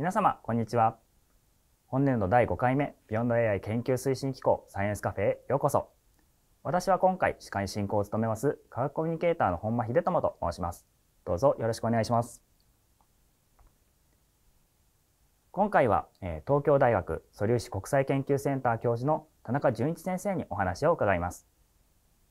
皆様、こんにちは。本年度第5回目、ビヨンド AI 研究推進機構サイエンスカフェへようこそ。私は今回、司会進行を務めます、科学コミュニケーターの本間秀友と申します。どうぞよろしくお願いします。今回は、え東京大学素粒子国際研究センター教授の田中淳一先生にお話を伺います。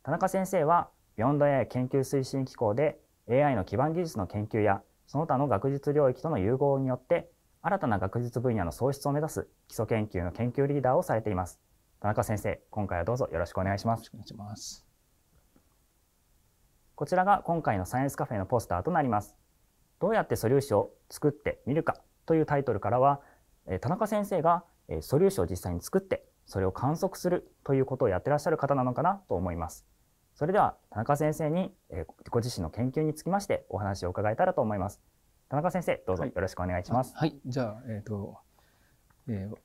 田中先生は、ビヨンド AI 研究推進機構で AI の基盤技術の研究やその他の学術領域との融合によって新たな学術分野の創出を目指す基礎研究の研究リーダーをされています。田中先生、今回はどうぞよろしくお願いします。お願いします。こちらが今回のサイエンスカフェのポスターとなります。どうやって素粒子を作ってみるかというタイトルからは、田中先生が素粒子を実際に作って、それを観測するということをやってらっしゃる方なのかなと思います。それでは田中先生にご自身の研究につきましてお話を伺えたらと思います。田中先生、どうぞよろしくお願いします。はい、はい、じゃあ、えっ、ー、と、えー、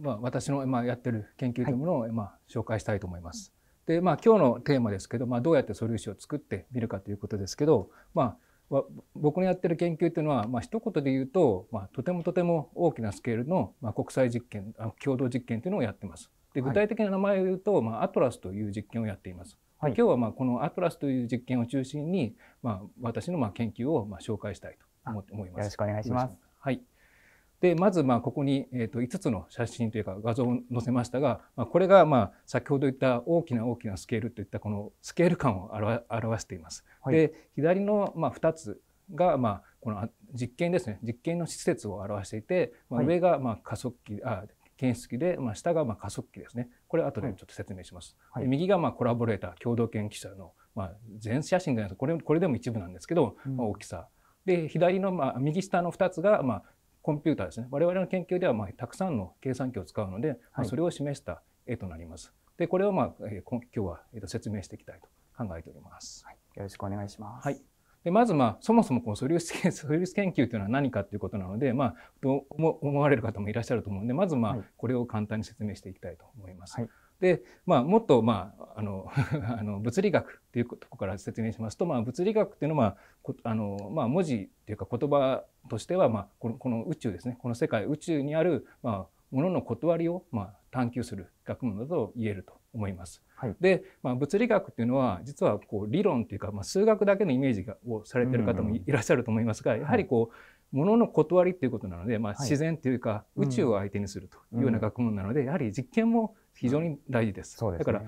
まあ、私の、まあ、やってる研究というものを、はい、まあ、紹介したいと思います。で、まあ、今日のテーマですけど、まあ、どうやって素粒子を作ってみるかということですけど、まあ、僕のやってる研究というのは、まあ、一言で言うと、まあ、とてもとても大きなスケールの、まあ、国際実験、あ共同実験というのをやってます。で、具体的な名前を言うと、はい、まあ、アトラスという実験をやっています。はい、今日はまあこのアトラスという実験を中心に、まあ、私のまあ研究をまあ紹介したいと思って思います。よろしくお願いします。はい。でまずまあここに、えー、と5つの写真というか画像を載せましたが、まあ、これがまあ先ほど言った大きな大きなスケールといったこのスケール感を表表しています。はい、で左のまあ2つがまあこの実験ですね実験の施設を表していて、まあ、上がまあ加速器あ検出器で、まあ、下がまあ加速器ですねこれ後でちょっと説明します。はい、右がまあコラボレーター共同研究者の、まあ、全写真じゃないですこれこれでも一部なんですけど、まあ、大きさ。で左の、まあ、右下の2つが、まあ、コンピューターですね我々の研究では、まあ、たくさんの計算機を使うので、まあ、それを示した絵となります。でこれを、まあえ今日は、えー、と説明していきたいと考えております。はい、よろしくお願いします、はいでまず、まあ、そもそもこの 素粒子研究というのは何かということなので、まあ、う思われる方もいらっしゃると思うのでまず、まあこれを簡単に説明していきたいと思います。はいで、まあ、もっと、まあ、あの あの物理学っていうとこから説明しますと、まあ、物理学っていうのは、まああのまあ、文字っていうか言葉としては、まあ、このこの宇宙ですねこの世界宇宙にある、まあ、ものの断りを、まあ、探求する学問だと言えると思います。はい、で、まあ、物理学っていうのは実はこう理論というか、まあ、数学だけのイメージがをされてる方もいらっしゃると思いますが、やはりこう、ものの断りっていうことなので、まあ、自然というか、宇宙を相手にするというような学問なので、やはり実験も非常に大事です。うん、だから、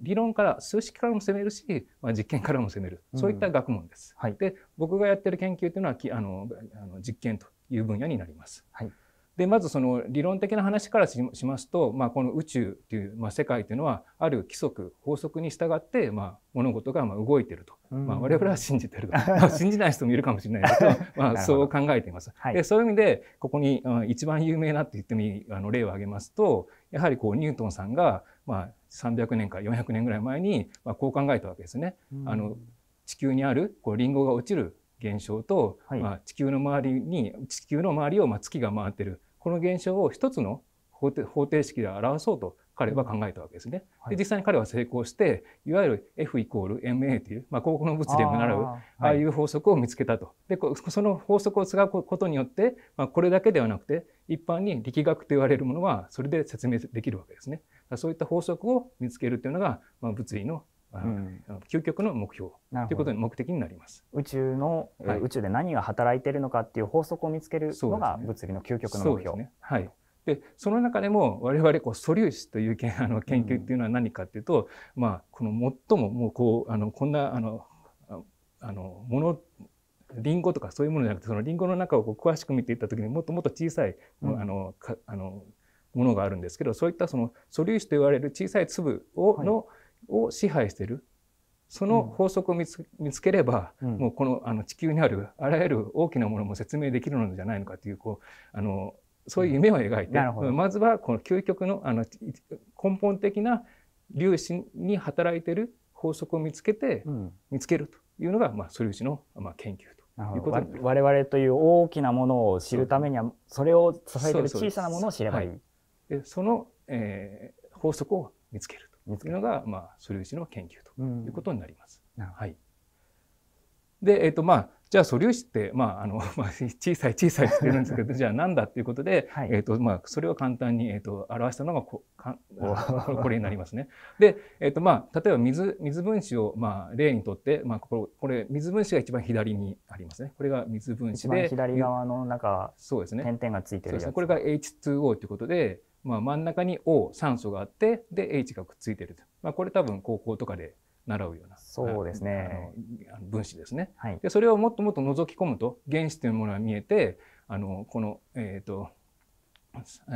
理論から数式からも攻めるし、まあ、実験からも攻める、そういった学問です。はい、で僕がやってる研究というのはあのあの実験という分野になります。はいでまずその理論的な話からしますと、まあ、この宇宙という、まあ、世界というのはある規則法則に従って、まあ、物事がまあ動いていると、まあ、我々は信じてると、まあ、信じない人もいるかもしれないですけどまあ、そう考えています。はい、でそういう意味でここに一番有名なって言ってもいいあの例を挙げますとやはりこうニュートンさんが、まあ、300年から400年ぐらい前に、まあ、こう考えたわけですね。あの地球にあるこうリンゴが落ちる現象と、はい、まあ、地球の周りに地球の周りをまあ月が回ってるこの現象を一つの方程式で表そうと彼は考えたわけですね。はい、で実際に彼は成功していわゆる F イコール MA という、まあ、高校の物理でも習うああいう法則を見つけたと。でその法則を使うことによって、まあ、これだけではなくて一般に力学と言われるものはそれで説明できるわけですね。そういった法則を見つけるというのが、まあ、物理のうん、究極の目標ということに目的になります。宇宙の、はい、宇宙で何が働いているのかっていう法則を見つけるのが物理の究極の目標。でね、はい。でその中でも我々こう素粒子というけ あの研究っていうのは何かっていうと、うん、まあこの最ももうこうあのこんなあのあのものリンゴとかそういうものじゃなくてそのリンゴの中をこう詳しく見ていった時にもっともっと小さい、うん、あのかあのものがあるんですけどそういったその素粒子と言われる小さい粒をの、はいを支配してるその法則を見つ,、ければ、うん、もうこのあの地球にあるあらゆる大きなものも説明できるのじゃないのかというこうあのそういう夢を描いて、うん、まずはこの究極のあの根本的な粒子に働いてる法則を見つけて、うん、見つけるというのが、まあ、素粒子の、まあ、研究と。いうことに我々という大きなものを知るためにはそれを支えてる小さなものを知ればいい。そで、はい、その、えー、法則を見つけると。いうのが、まあ、素粒子の研究ということになります。うん、はい、で、えーとまあ、じゃあ素粒子って、まああの まあ、小さい小さいって言うんですけど じゃあんだっていうことで、はい、えーとまあ、それを簡単に、えーと、表したのがこかん、これになりますね。で、えーとまあ、例えば水水分子を、まあ、例にとって、まあ、これこれ水分子が一番左にありますね。これが水分子で左側の中そうです、ね、点々がついてるやつ、ね、これが H2O ということでまあ、真ん中に O 酸素があってで H がくっついてると、まあ、これ多分高校とかで習うようなそうですねあの分子ですね、はい、でそれをもっともっと覗き込むと原子というものが見えてあのこの、えーと、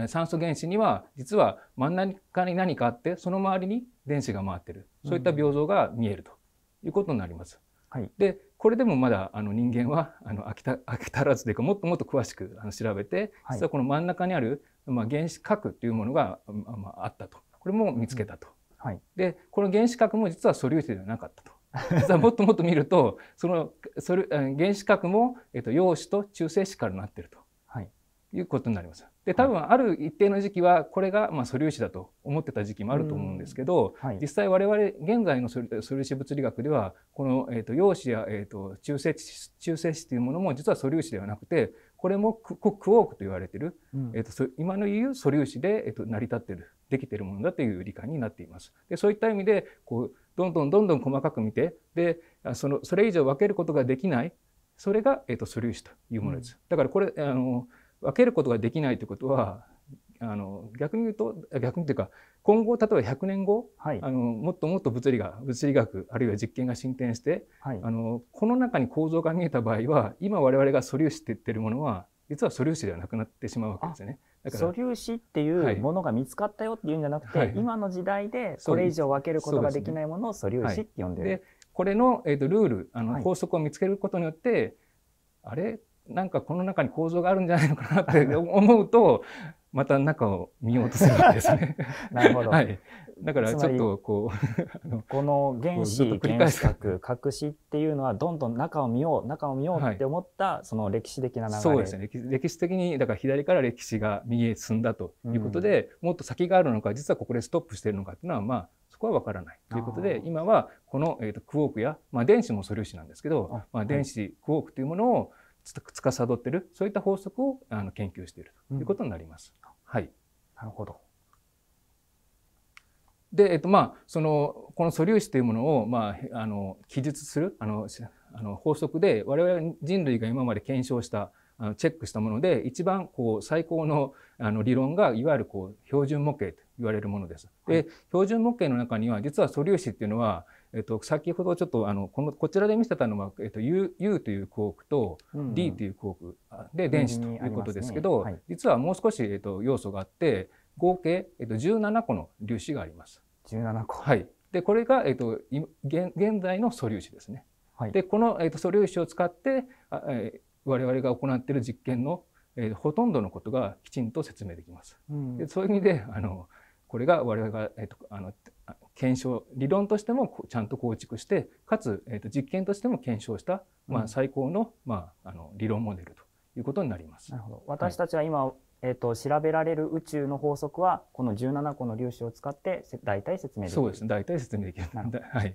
酸素原子には実は真ん中に何かあってその周りに電子が回ってるそういった病像が見えるということになります。うん、はい、でこれでもまだあの人間はあの飽きた飽き足らずというかもっともっと詳しくあの調べて、実はこの真ん中にあるまあ、原子核というものが、まあ、あったとこれも見つけたと。うん、はい、でこの原子核も実は素粒子ではなかったと。実はもっともっと見ると そのそれ原子核も、えっと、陽子と中性子からなっていると、はい、いうことになります。で多分ある一定の時期はこれがまあ素粒子だと思ってた時期もあると思うんですけど、はい、実際我々現在の素粒子物理学ではこの、えっと陽子や、えっと中性子中性子というものも実は素粒子ではなくてこれもククォークと言われている、うん、えーと、今の言う素粒子で、えーと、成り立っているできているものだという理解になっています。でそういった意味でこうどんどんどんどん細かく見てでそのそれ以上分けることができないそれが、えーと、と素粒子というものです。だからこれあの分けることができないということはあの逆に言うと逆にというか今後例えば100年後、はい、あのもっともっと物理が物理学あるいは実験が進展して、はい、あのこの中に構造が見えた場合は今我々が素粒子って言ってるものは実は素粒子ではなくなってしまうわけですよね。素粒子っていうものが見つかったよっていうんじゃなくて、はい、今の時代でこれ以上分けることができないものを素粒子って呼んでる。で、ね、これの、えーと、とルールあの法則を見つけることによって、あれなんかこの中に構造があるんじゃないのかなって思うとまた中を見ようとするわけですね。なるほど。はい。だからちょっとこうこの原子原子核隠しっていうのはどんどん中を見よう中を見ようって思った、その歴史的な流れ、そうですね歴史的にだから左から歴史が右へ進んだということで、うん、もっと先があるのか実はここでストップしてるのかっていうのはまあそこは分からないということで今はこの、えーと、とクォークや、まあ、電子も素粒子なんですけど、あまあ、電子、はい、クォークというものをつかさどってるそういった法則をあの研究しているということになります。うん、はい、なるほどで、えっと、まあ、その、この素粒子というものを、まあ、あの、記述する、あの、あの法則で、我々人類が今まで検証した、あのチェックしたもので、一番、こう、最高の、あの、理論が、いわゆる、こう、標準模型と言われるものです。で、標準模型の中には、実は素粒子っていうのは、えっと、先ほどちょっとあのこのこちらで見せたのは、えっと、U, U という項区と D という項区で電子ということですけど、実はもう少し、えっと、要素があって合計、えっと、17個の粒子があります。17個はいでこれが、えっと、い現現在の素粒子ですね。はい、でこの、えっと、素粒子を使ってあ、えー、我々が行っている実験の、えー、ほとんどのことがきちんと説明できます。うん、でそういう意味であの、うんこれが我々が、えっと、あの検証理論としてもちゃんと構築してかつ、えっと、実験としても検証した、まあ、最高の,、まあ、あの理論モデルということになります。なるほど私たちは今、はい、えーと、調べられる宇宙の法則はこの17個の粒子を使って大体説明できるそうですね大体説明できる。はい、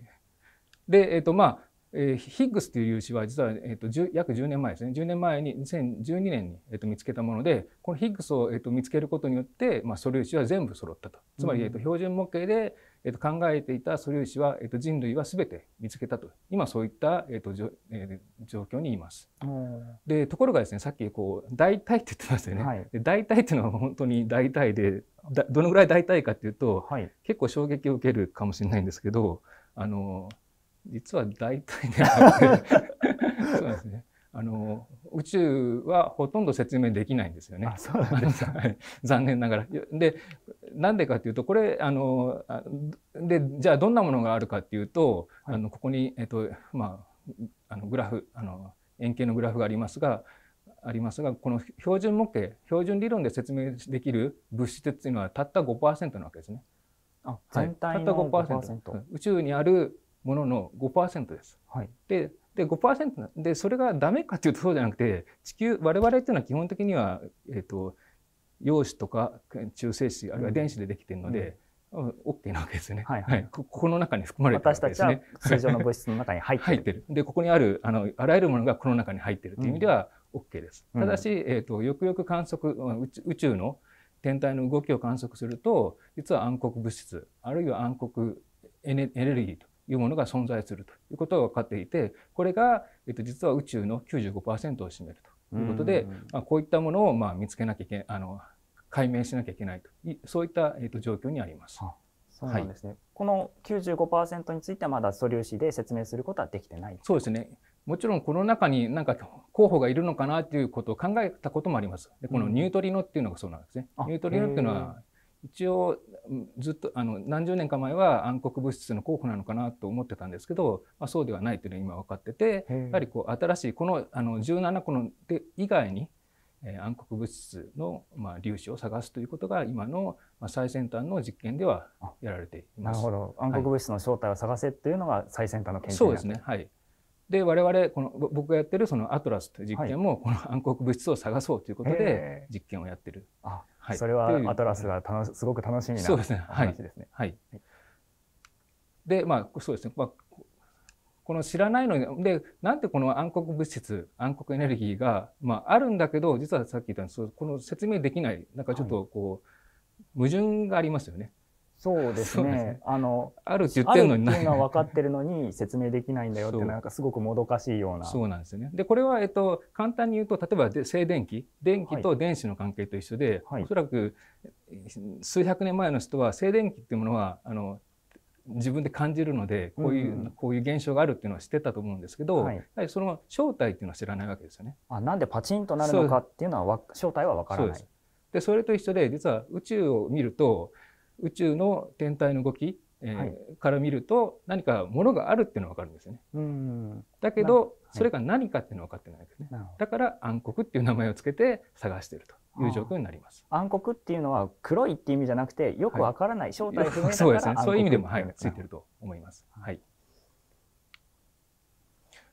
で、えーとまあ、えー、ヒッグスという粒子は実は、えーと、と約10年前ですね10年前に2012年に、えーと、見つけたものでこのヒッグスを、えーと、見つけることによって、まあ、素粒子は全部揃ったとつまり、えー、と標準模型で、えー、と考えていた素粒子は、えー、と人類は全て見つけたと今そういった、えーとじょえー、状況にいます。でところがですねさっきこう大体って言ってましたよね。はい、大体っていうのは本当に大体でどのぐらい大体かっていうと、はい、結構衝撃を受けるかもしれないんですけどあの実は大体で そうですね。あの宇宙はほとんど説明できないんですよね。はい、残念ながら。でなんでかっていうとこれあのでじゃあどんなものがあるかっていうと、はい、あのここに、えっとまあ、あのグラフあの円形のグラフがありますがありますがこの標準模型標準理論で説明できる物質っていうのはたった5%なわけですね。あ全体の5%、はい、たった5%宇宙にあるものの5%です。はい、でで5%でそれがダメかっていうとそうじゃなくて地球我々っていうのは基本的には、えーと、陽子とか中性子あるいは電子でできてるので、うん、OK なわけですよね、はい、はい、ここの中に含まれてるわけですね。私たちは通常の物質の中に入ってるてるでここにあるあのあらゆるものがこの中に入ってるという意味では OK です。うん、ただし、えーと、とよくよく観測宇宙の天体の動きを観測すると実は暗黒物質あるいは暗黒エネエネルギーというものが存在するということが分かっていてこれが、えっと、実は宇宙の95%を占めるということで、まあ、こういったものをまあ見つけなきゃいけあの解明しなきゃいけないといそういった、えっと、状況にあります。そうなんですね、はい、この95%についてはまだ素粒子で説明することはできてないそうですねもちろんこの中に何か候補がいるのかなということを考えたこともあります。でこのニュートリノっていうのがそうなんですね。ニュートリノっていうのは一応ずっとあの何十年か前は暗黒物質の候補なのかなと思ってたんですけど、まあ、そうではないというのは今分かっててやはりこう新しいこのあの17個ので以外に、えー、暗黒物質の、まあ、粒子を探すということが今の、まあ、最先端の実験ではやられています。なるほど暗黒物質の正体を探せというのが最先端の研究、はい、そうですね、はい、で我々この僕がやってるそのアトラスという実験もこの暗黒物質を探そうということで実験をやってる。あはい、それはアトラスが楽すごく楽しみな話ですね。はい、でまあそうですね、まあ、この知らないのにでなんでこの暗黒物質暗黒エネルギーが、まあ、あるんだけど実はさっき言ったようにこの説明できないなんかちょっとこう、矛盾がありますよね。そうですね。あの、あるって言ってるのにない。うのは分かってるのに説明できないんだよってなんかすごくもどかしいような。そうなんですよね。で、これは、えっと、簡単に言うと、例えばで静電気、電気と電子の関係と一緒で、はい、おそらく数百年前の人は静電気っていうものは、あの、自分で感じるのでこういう、うんこういう現象があるっていうのは知ってたと思うんですけど、はい、やはりその正体っていうのは知らないわけですよね。あなんでパチンとなるのかっていうのは正体はわからない。でそれと一緒で実は宇宙を見ると宇宙の天体の動き、えー、はい、から見ると何かものがあるっていうのは分かるんですよね。うんだけどそれが何かっていうのは分かってないですね。だから暗黒っていう名前をつけて探していると。いう状況になります。暗黒っていうのは黒いっていう意味じゃなくて、よくわからない、はい、正体不明だそうですね。そういう意味でも、はい、ついてると思います。はい。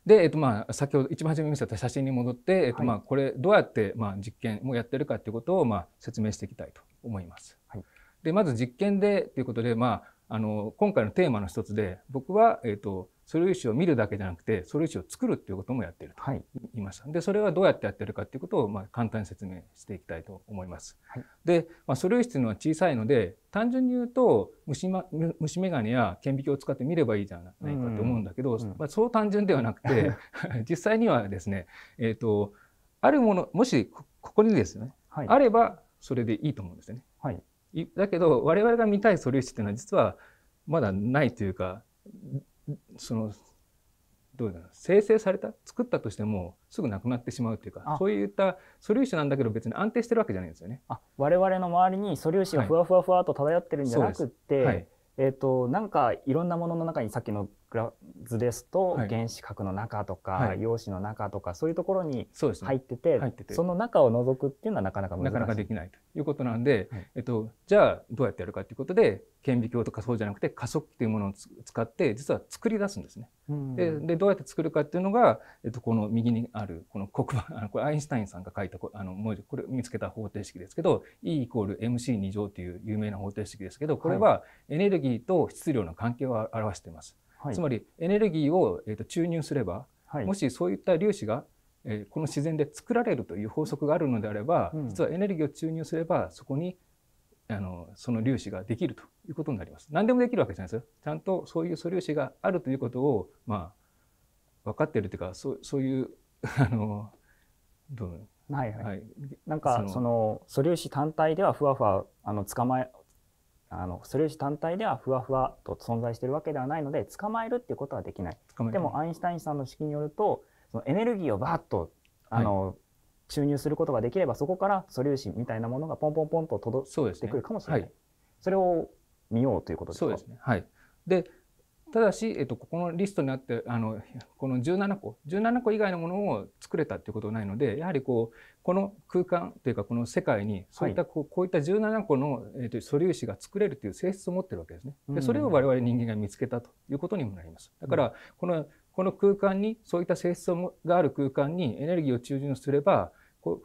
で、えっと、まあ、先ほど一番初めに見せた写真に戻って、えっと、まあ、これどうやって、まあ、実験もやってるかっていうことを、まあ、説明していきたいと思います。はい。で、まず実験でということで、まあ、あの、今回のテーマの一つで、僕は、えっ、ー、と、素粒子を見るだけじゃなくて、素粒子を作るっていうこともやってると言いました。はい、で、それはどうやってやってるかっていうことを、まあ、簡単に説明していきたいと思います。はい、で、まあ、素粒子というのは小さいので、単純に言うと虫、ま、虫眼鏡や顕微鏡を使って見ればいいじゃないかと思うんだけど、うんうん、まあ、そう単純ではなくて、実際にはですね、えっ、ー、と、あるもの、もしここにですね、はい、あればそれでいいと思うんですよね。だけど我々が見たい素粒子っていうのは実はまだないというかそのどうだろう生成された作ったとしてもすぐなくなってしまうというかそういった素粒子なんだけど別に安定してるわけじゃないんですよね。あ我々の周りに素粒子がふわふわふわと漂ってるんじゃなくって、はいはい、えーとなんかいろんなものの中にさっきの図ですと、原子核の中とか、陽子の中とかそういうところに入っててその中を覗くっていうのはなかなか難しいなかなかできないということなんで、えっと、じゃあどうやってやるかということで顕微鏡とかそうじゃなくて加速っていうものを使って実は作り出すんですね。ででどうやって作るかっていうのが、えっと、この右にあるこの黒板これアインシュタインさんが書いたあの文字これ見つけた方程式ですけど E イコール MC2 乗という有名な方程式ですけどこれはエネルギーと質量の関係を表しています。はいはい、つまりエネルギーを、えーと、注入すれば、はい、もしそういった粒子が、えー、この自然で作られるという法則があるのであれば、うん、実はエネルギーを注入すればそこにあのその粒子ができるということになります。何でもできるわけじゃないですよ。ちゃんとそういう素粒子があるということをまあ分かってるというかそうそういう あのどうはいはい、はい、なんかその素粒子単体ではふわふわあの捕まえあの素粒子単体ではふわふわと存在してるわけではないので捕まえるっていうことはできないでもアインシュタインさんの式によるとそのエネルギーをバッとあの、はい、注入することができればそこから素粒子みたいなものがポンポンポンと届いてくるかもしれないそ、ねはい、それを見ようということですかそうですねはいでただし、えっと、ここのリストにあってあのこの17個17個以外のものを作れたっていうことはないのでやはりこうこの空間というかこの世界にそういったこうはい、こういった17個の、えっと、素粒子が作れるという性質を持ってるわけですね。でそれを我々人間が見つけたということにもなります。だから、このこの空間にそういった性質がある空間にエネルギーを注入すれば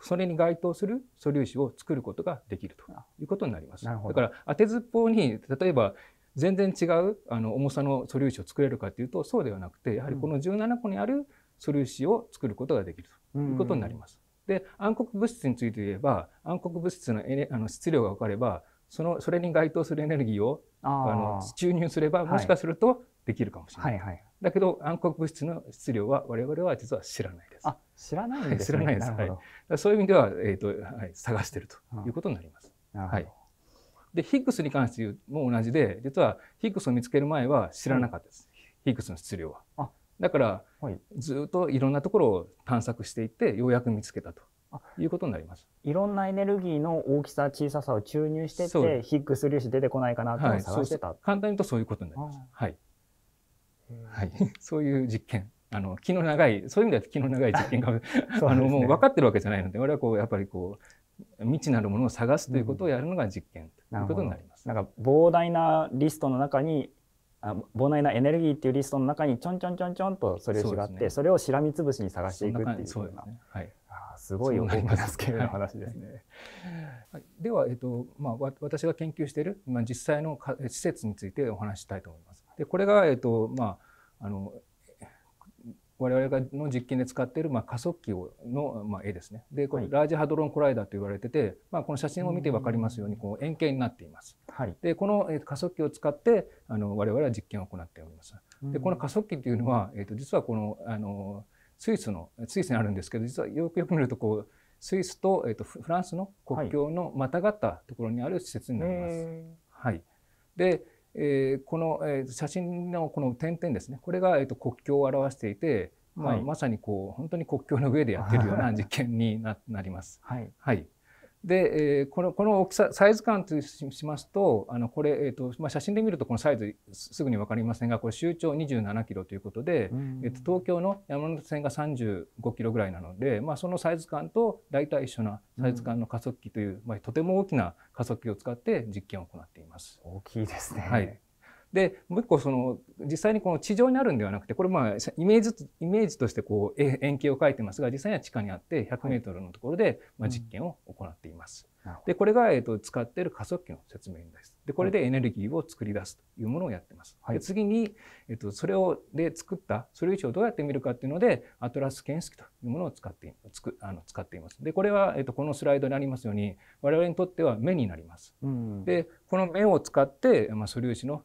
それに該当する素粒子を作ることができるということになります。だから当てずっぽうに例えば全然違うあの重さの素粒子を作れるかというとそうではなくてやはりこの17個にある素粒子を作ることができるということになります。で暗黒物質について言えば暗黒物質のエネあの質量が分かればそのそれに該当するエネルギーをあの注入すればもしかするとできるかもしれない。はいはいはいだけど暗黒物質の質量は我々は実は知らないです。あ、知らないんです、ね、知らないです。はい。そういう意味ではえっ、ー、と、はい、探してるということになります。うん、はい。でヒックスに関しても同じで実はヒックスを見つける前は知らなかったです、ヒックスの質量は。あだから、はい、ずっといろんなところを探索していってようやく見つけたということになりますいろんなエネルギーの大きさ小ささを注入してってヒックス粒子出てこないかなってう探してた、はい、簡単に言うとそういうことになります。はいはい、そういう実験あの気の長いそういう意味では気の長い実験が あの、もう分かってるわけじゃないので我々はこうやっぱりこう未知なるものを探すということをやるのが実験ということになります。うん、なんか膨大なリストの中にあ膨大なエネルギーっていうリストの中にちょんちょんちょんちょんとそれを違って、ね、それをしらみつぶしに探していくっていうような、ねはい、すごい大きなスケールの話ですね。はい、では、えっとまあ、私が研究している、まあ、実際の施設についてお話したいと思います。でこれが、えっとまあ、あの我々がの実験で使っているまあ加速器のまあ絵ですね。で、これラージハドロンコライダーと言われてて、はい、まあこの写真を見てわかりますようにこう円形になっています。はい、で、この加速器を使ってあの我々は実験を行っております。で、この加速器というのはえっ、ー、と実はこのあのスイスのスイスにあるんですけど、実はよくよく見るとこうスイスとえっ、ー、とフランスの国境のまたがったところにある施設になります。はい、はい、で。えー、この、えー、写真のこの点々ですねこれが、えーと、国境を表していて、まあ、はい、まさにこう本当に国境の上でやってるような 実験にななります。はい、はいで、えこのこの大きさサイズ感としますとあのこれ、えーとまあ、写真で見るとこのサイズすぐに分かりませんがこれ周長2 7キロということで、うん、えーと、と東京の山手線が3 5キロぐらいなので、まあ、そのサイズ感と大体一緒なサイズ感の加速器という、うん、まあ、とても大きな加速器を使って実験を行っています。大きいですね、はいで、もう一個その、実際にこの地上にあるんではなくて、これまあ、イメージ、イメージとしてこう、円形を描いてますが、実際には地下にあって100メートルのところで、まあ、実験を行っています。でこれが、えー、と使っている加速器の説明です。でこれでエネルギーを作り出すというものをやってます。はい、で次に、えー、とそれをで作ったそれ以上どうやって見るかっていうのでアトラス検出器というものを使ってつくあの使っています。でこれは、えー、とこのスライドにありますように我々にとっては目になります。うん、でこの目を使って、まあ、素粒子の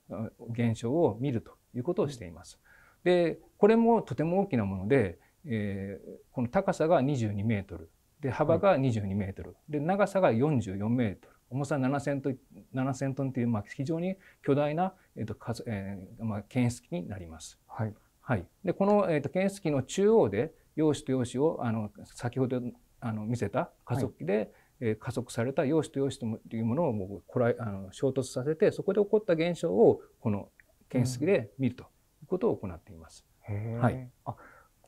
現象を見るということをしています。でこれもとても大きなもので、えー、この高さが22メートル。で幅が22メートルで長さが44メートル重さ7000トン ,7000 トンという、まあ、非常に巨大な、えーとかえーまあ、検出機になります。はい、はい、でこの、えーと、検出機の中央で陽子と陽子をあの先ほどあの見せた加速器で、はいえ加速された陽子と陽子というものをもうこらあの衝突させてそこで起こった現象をこの検出器で見るということを行っています。うん、はい、あ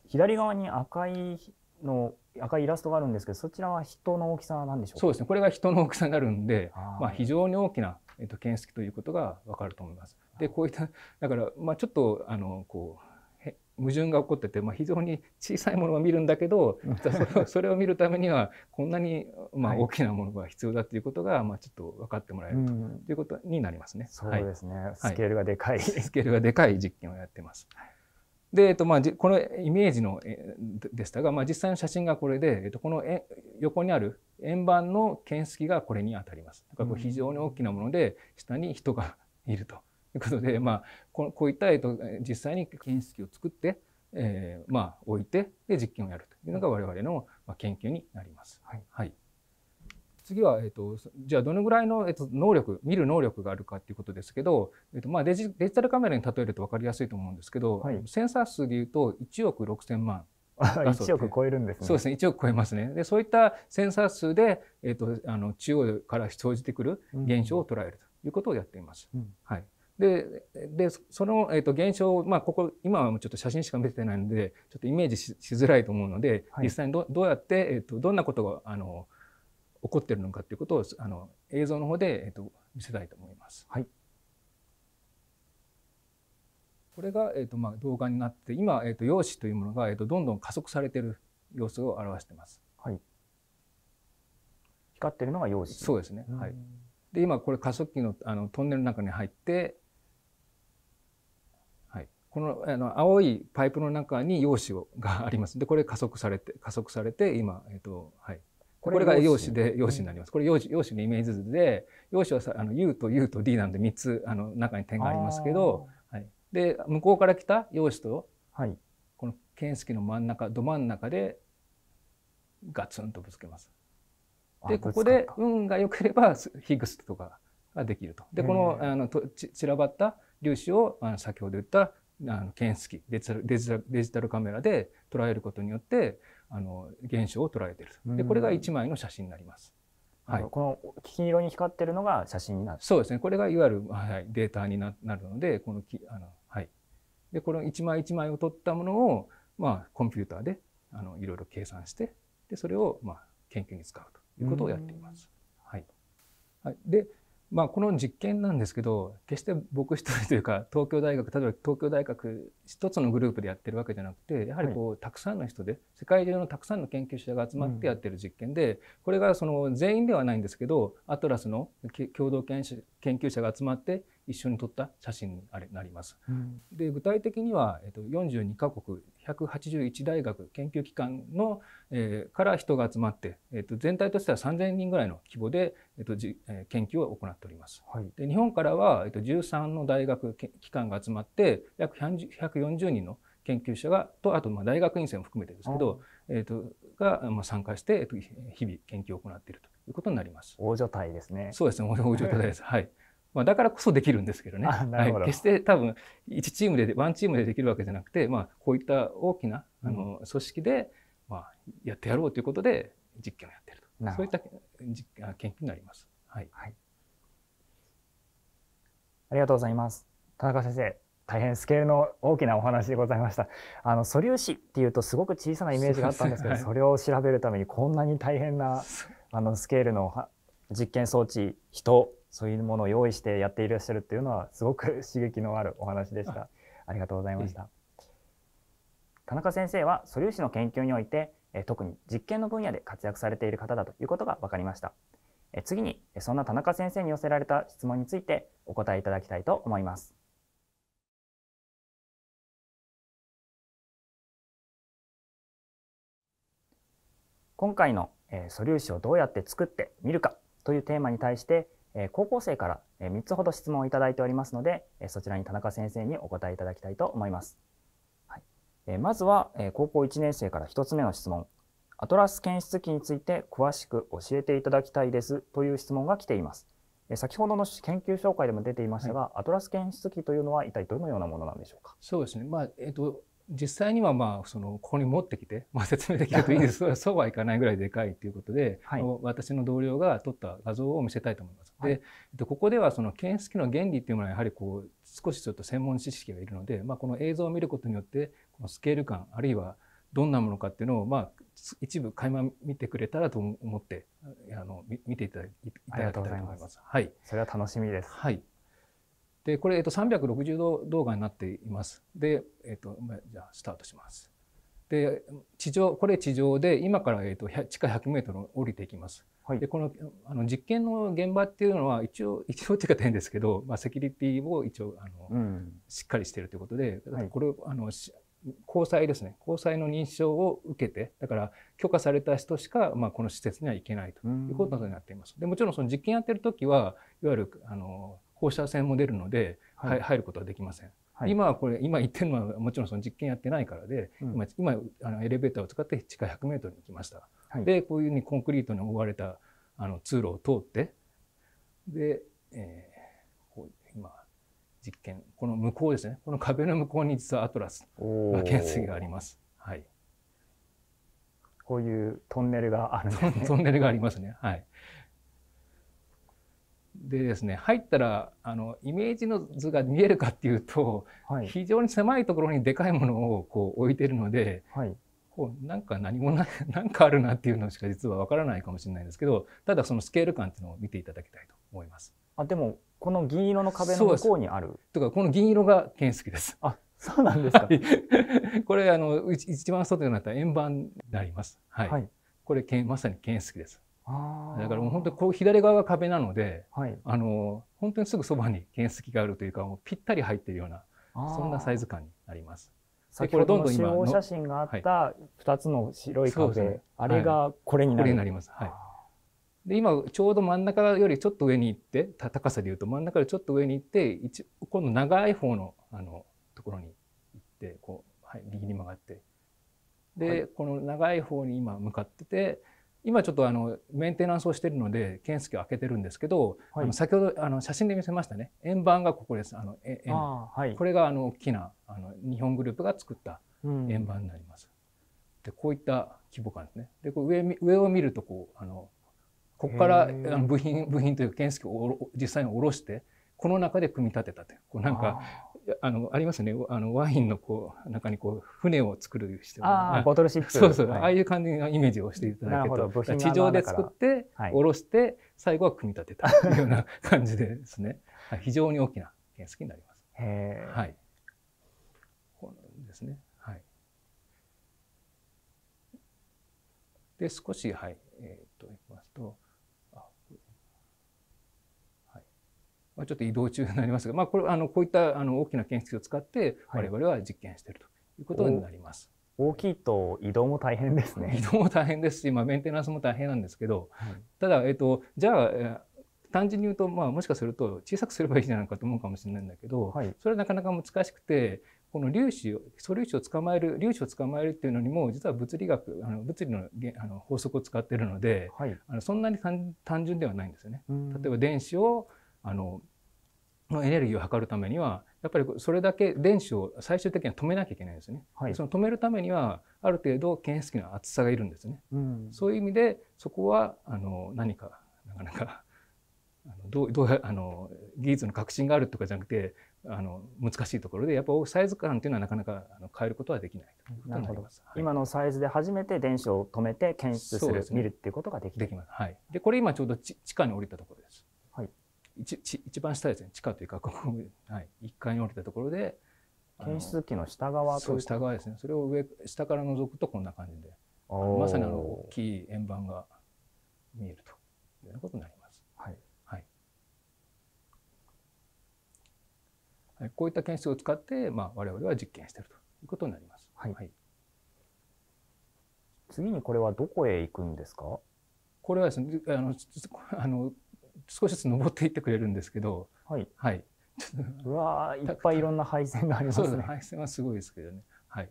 左側に赤いの赤いイラストがあるんですけどそちらは人の大きさなんでしょうそうですねこれが人の大きさになるんでまあ、非常に大きな、えっと見識ということがわかると思います。でこういっただから、まあ、ちょっとあのこう矛盾が起こってて、まあ、非常に小さいものを見るんだけど それを見るためにはこんなにまあ大きなものが必要だということが、まあ、ちょっと分かってもらえると,、いうことになりますね。そうですね、はい、スケールがでかい、はい、スケールがでかい実験をやってます。はいで、えっとまあ、このイメージのでしたが、まあ、実際の写真がこれで、えっと、この横にある円盤の見識がこれに当たります。だからこれ非常に大きなもので下に人がいるということで、まあ、ここういった、えっと、実際に見識を作って、えー、まあ置いてで実験をやるというのが我々の研究になります。はい、はい次は、えっと、じゃあどのぐらいの、えっと、能力見る能力があるかっていうことですけど、えっとまあ、デジデジタルカメラに例えると分かりやすいと思うんですけど、はい、センサー数でいうと1億6,000万。1億超えるんですね。そうですね、1億超えますね。で、そういったセンサー数で、えっ、と、あの中央から生じてくる現象を捉えるということをやっています。うん、はい。で、で、その、えっ、と、現象を、まあ、ここ、今はちょっと写真しか見てないので、ちょっとイメージしづらいと思うので、はい、実際にどどうやって、えっ、と、どんなことが、あの、起こってるのかということをあの映像の方で、えっと見せたいと思います。はい、これが、えっとまあ、動画になって今、えっと陽子というものが、えっとどんどん加速されてる様子を表してます。はい、光ってるのが陽子そうですね、はい、で今これ加速器のあのトンネルの中に入って、はい、このあの青いパイプの中に陽子をがありますでこれ加速されて加速されて今、えーとはい、これが用紙で、用紙になります。これ用紙、用紙のイメージ図で、用紙はさ、あの、U と U と D なんで3つ、あの、中に点がありますけど、はい。で、向こうから来た用紙と、はい。この検式の真ん中、ど真ん中で、ガツンとぶつけます。で、ここで運が良ければ、ヒグスとかができると。で、この、あの、散らばった粒子を、あの、先ほど言った、あの検出機デジタルデジタルデジタルカメラで捉えることによってあの現象を捉えているでこれが1枚の写真になります。はい、この黄色に光っているのが写真になるそうですねこれがいわゆる、はい、データになるのでこのきあの、はい、でこの一枚一枚を取ったものを、まあ、コンピューターであのいろいろ計算してでそれを、まあ、研究に使うということをやっています。はいはい、でまあ、この実験なんですけど決して僕一人というか東京大学例えば東京大学一つのグループでやってるわけじゃなくてやはりこう、たくさんの人で世界中のたくさんの研究者が集まってやってる実験で、これがその全員ではないんですけどアトラスの共同研究者が集まって一緒に撮った写真にあれなります。うん、で具体的には、えっと、42カ国181大学研究機関の、えー、から人が集まって、えっと、全体としては3,000人ぐらいの規模で、えっとじえー、研究を行っております。はい、で日本からは、えっと、13の大学機関が集まって約140人の研究者がとあとまあ大学院生も含めてですけど、えっとが、まあ、参加して、えっと日々研究を行っているということになります。大所帯ですね。そうですね大所帯です。はいまあ、だからこそできるんですけどね。はい、決して多分1チームでワンチームでできるわけじゃなくて、まあ、こういった大きなあの組織で、まあ、やってやろうということで実験をやっていると、うん、そういった実研究になります、はい。はい、ありがとうございます。田中先生大変スケールの大きなお話でございました。あの素粒子っていうとすごく小さなイメージがあったんですけど、それを調べるためにこんなに大変なあのスケールの実験装置、人、そういうものを用意してやっていらっしゃるっていうのはすごく刺激のあるお話でした。ありがとうございました。田中先生は素粒子の研究において特に実験の分野で活躍されている方だということが分かりました。次にそんな田中先生に寄せられた質問についてお答えいただきたいと思います。今回の素粒子をどうやって作ってみるかというテーマに対して高校生から3つほど質問をいただいておりますので、そちらに田中先生にお答えいただきたいと思います。はい、まずは、高校1年生から1つ目の質問。アトラス検出器について詳しく教えていただきたいですという質問が来ています。先ほどの研究紹介でも出ていましたが、はい、アトラス検出器というのは一体どのようなものなんでしょうか。そうですね。まあ、えっと、実際にはまあそのここに持ってきて、まあ、説明できるといいです そうはいかないぐらいでかいということで、はい、私の同僚が撮った画像を見せたいと思います。はい、でここではその検出器の原理っていうものはやはりこう少しちょっと専門知識がいるので、まあ、この映像を見ることによってこのスケール感あるいはどんなものかっていうのをまあ一部垣間見てくれたらと思ってあの見ていただきたいと思います。はい、それは楽しみです。はい。で、これ、えっと、360度動画になっています。で、えっと、じゃあ、スタートします。で、地上、これ地上で、今から、えっと、地下100メートル降りていきます。はい、で、この、あの、実験の現場っていうのは、一応、一応って言い方変ですけど、まあ、セキュリティを一応、あの、うん、しっかりしてるということで、これ、はい、あの、交際ですね交際の認証を受けてだから許可された人しか、まあ、この施設には行けないということになっています。でもちろんその実験やってる時はいわゆるあの放射線も出るので、はい、入ることはできません。はい、今はこれ今言ってるのはもちろんその実験やってないからで、うん、今今あのエレベーターを使って地下100メートルに行きました。はい、でこういうふうにコンクリートに覆われたあの通路を通ってで、えー、こう今実験この向こうですねこの壁の向こうに実はアトラスの原があります。はい。こういうトンネルがあるんです、ね、トンネルがありますね。はい。でですね入ったらあのイメージの図が見えるかっていうと、はい、非常に狭いところにでかいものをこう置いてるので、はい、こうなんか何もない なんかあるなっていうのしか実はわからないかもしれないんですけどただそのスケール感っていうのを見ていただきたいと思います。あでもこの銀色の壁の向こうにあるとかこの銀色が剣好きです。あそうなんですか。はい、これあの一番外になった円盤になります。はい。はい、これ剣まさに剣好きです。だからもう本当にこう左側が壁なので、はい、あの本当にすぐそばに原石があるというかもうぴったり入っているようなそんなサイズ感になります。先ほどの集合写真があった二つの白い壁、はいね、あれがこれになる、これになります。はい、で今ちょうど真ん中よりちょっと上に行って高さでいうと真ん中よりちょっと上に行って一今度長い方のあのところに行ってこう、はい、右に曲がってで、この長い方に今向かってて。今ちょっとあのメンテナンスをしているので検査機を開けてるんですけど、はい、あの先ほどあの写真で見せましたね円盤がここですあの円あ、はい、これがあの大きなあの日本グループが作った円盤になります。うん、でこういった規模感ですね。でこう上上を見るとこうあのここからあの部品部品という検査機を実際に下ろしてこの中で組み立てたといこうなんかあのありますねあのワインのこう中にこう船を作る人あボトルシップそうそう、はい、ああいう感じのイメージをしていただけると地上で作って下ろして、最後は組み立てたと いうような感じでですね非常に大きな原石になります。へはい、こうなんですね。はい、で少しはいえー、っといきますと。ちょっと移動中になりますが、まあ、これあのこういったあの大きな検出機を使って我々は実験しているということになります。はい、大きいと移動も大変ですね。移動も大変ですし、まあ、メンテナンスも大変なんですけど、はい、ただ、えっと、じゃあ、え単純に言うと、まあ、もしかすると小さくすればいいんじゃないかと思うかもしれないんだけど、はい、それはなかなか難しくてこの粒子を素粒子を捕まえる粒子を捕まえるっていうのにも実は物理学あの物理のあの法則を使ってるので、はい、あのそんなに単純ではないんですよね。例えば電子をあのエネルギーを測るためにはやっぱりそれだけ電子を最終的には止めなきゃいけないんですね。はい、その止めるためにはある程度検出器の厚さがいるんですね。うん、そういう意味でそこはあの何かなかなかあのどうどうあの技術の革新があるとかじゃなくてあの難しいところでやっぱサイズ感というのはなかなかあの変えることはできないいうなります、はい、今のサイズで初めて電子を止めて検出するす、ね、見るっていうことができるできます、はい、でこれ今ちょうどち地下に降りたところです一一番下ですね地下というかここ、はい、1階に降りたところで検出器の下側という下側ですねそれを上下から覗くとこんな感じでまさにあの大きい円盤が見えるというようなことになります。はいはいはい、こういった検出を使って、まあ、我々は実験しているということになります。はい、はい、次にこれはどこへ行くんですかこれはですねあのあの少しずつ登っていってくれるんですけど、はい。はい。うわいっぱいいろんな配線がありま すね。配線はすごいですけどね。はい。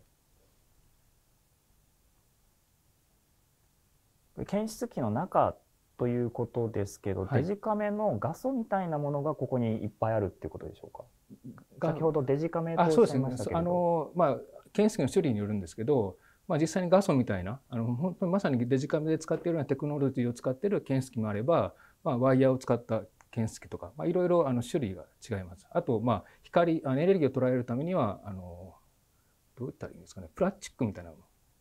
検出器の中ということですけど、はい、デジカメの画素みたいなものがここにいっぱいあるっていうことでしょうか。先ほどデジカメとおっしゃいましたけど、ね、あのまあ検出器の処理によるんですけど、まあ実際に画素みたいなあの本当にまさにデジカメで使っているようなテクノロジーを使っている検出器もあれば、まあ、ワイヤーを使った検出器とか、まあ、いろいろあの種類が違います。あと、まあ、光、あのエネルギーを捉えるためには、あの、どういったらいいんですかね、プラスチックみたいな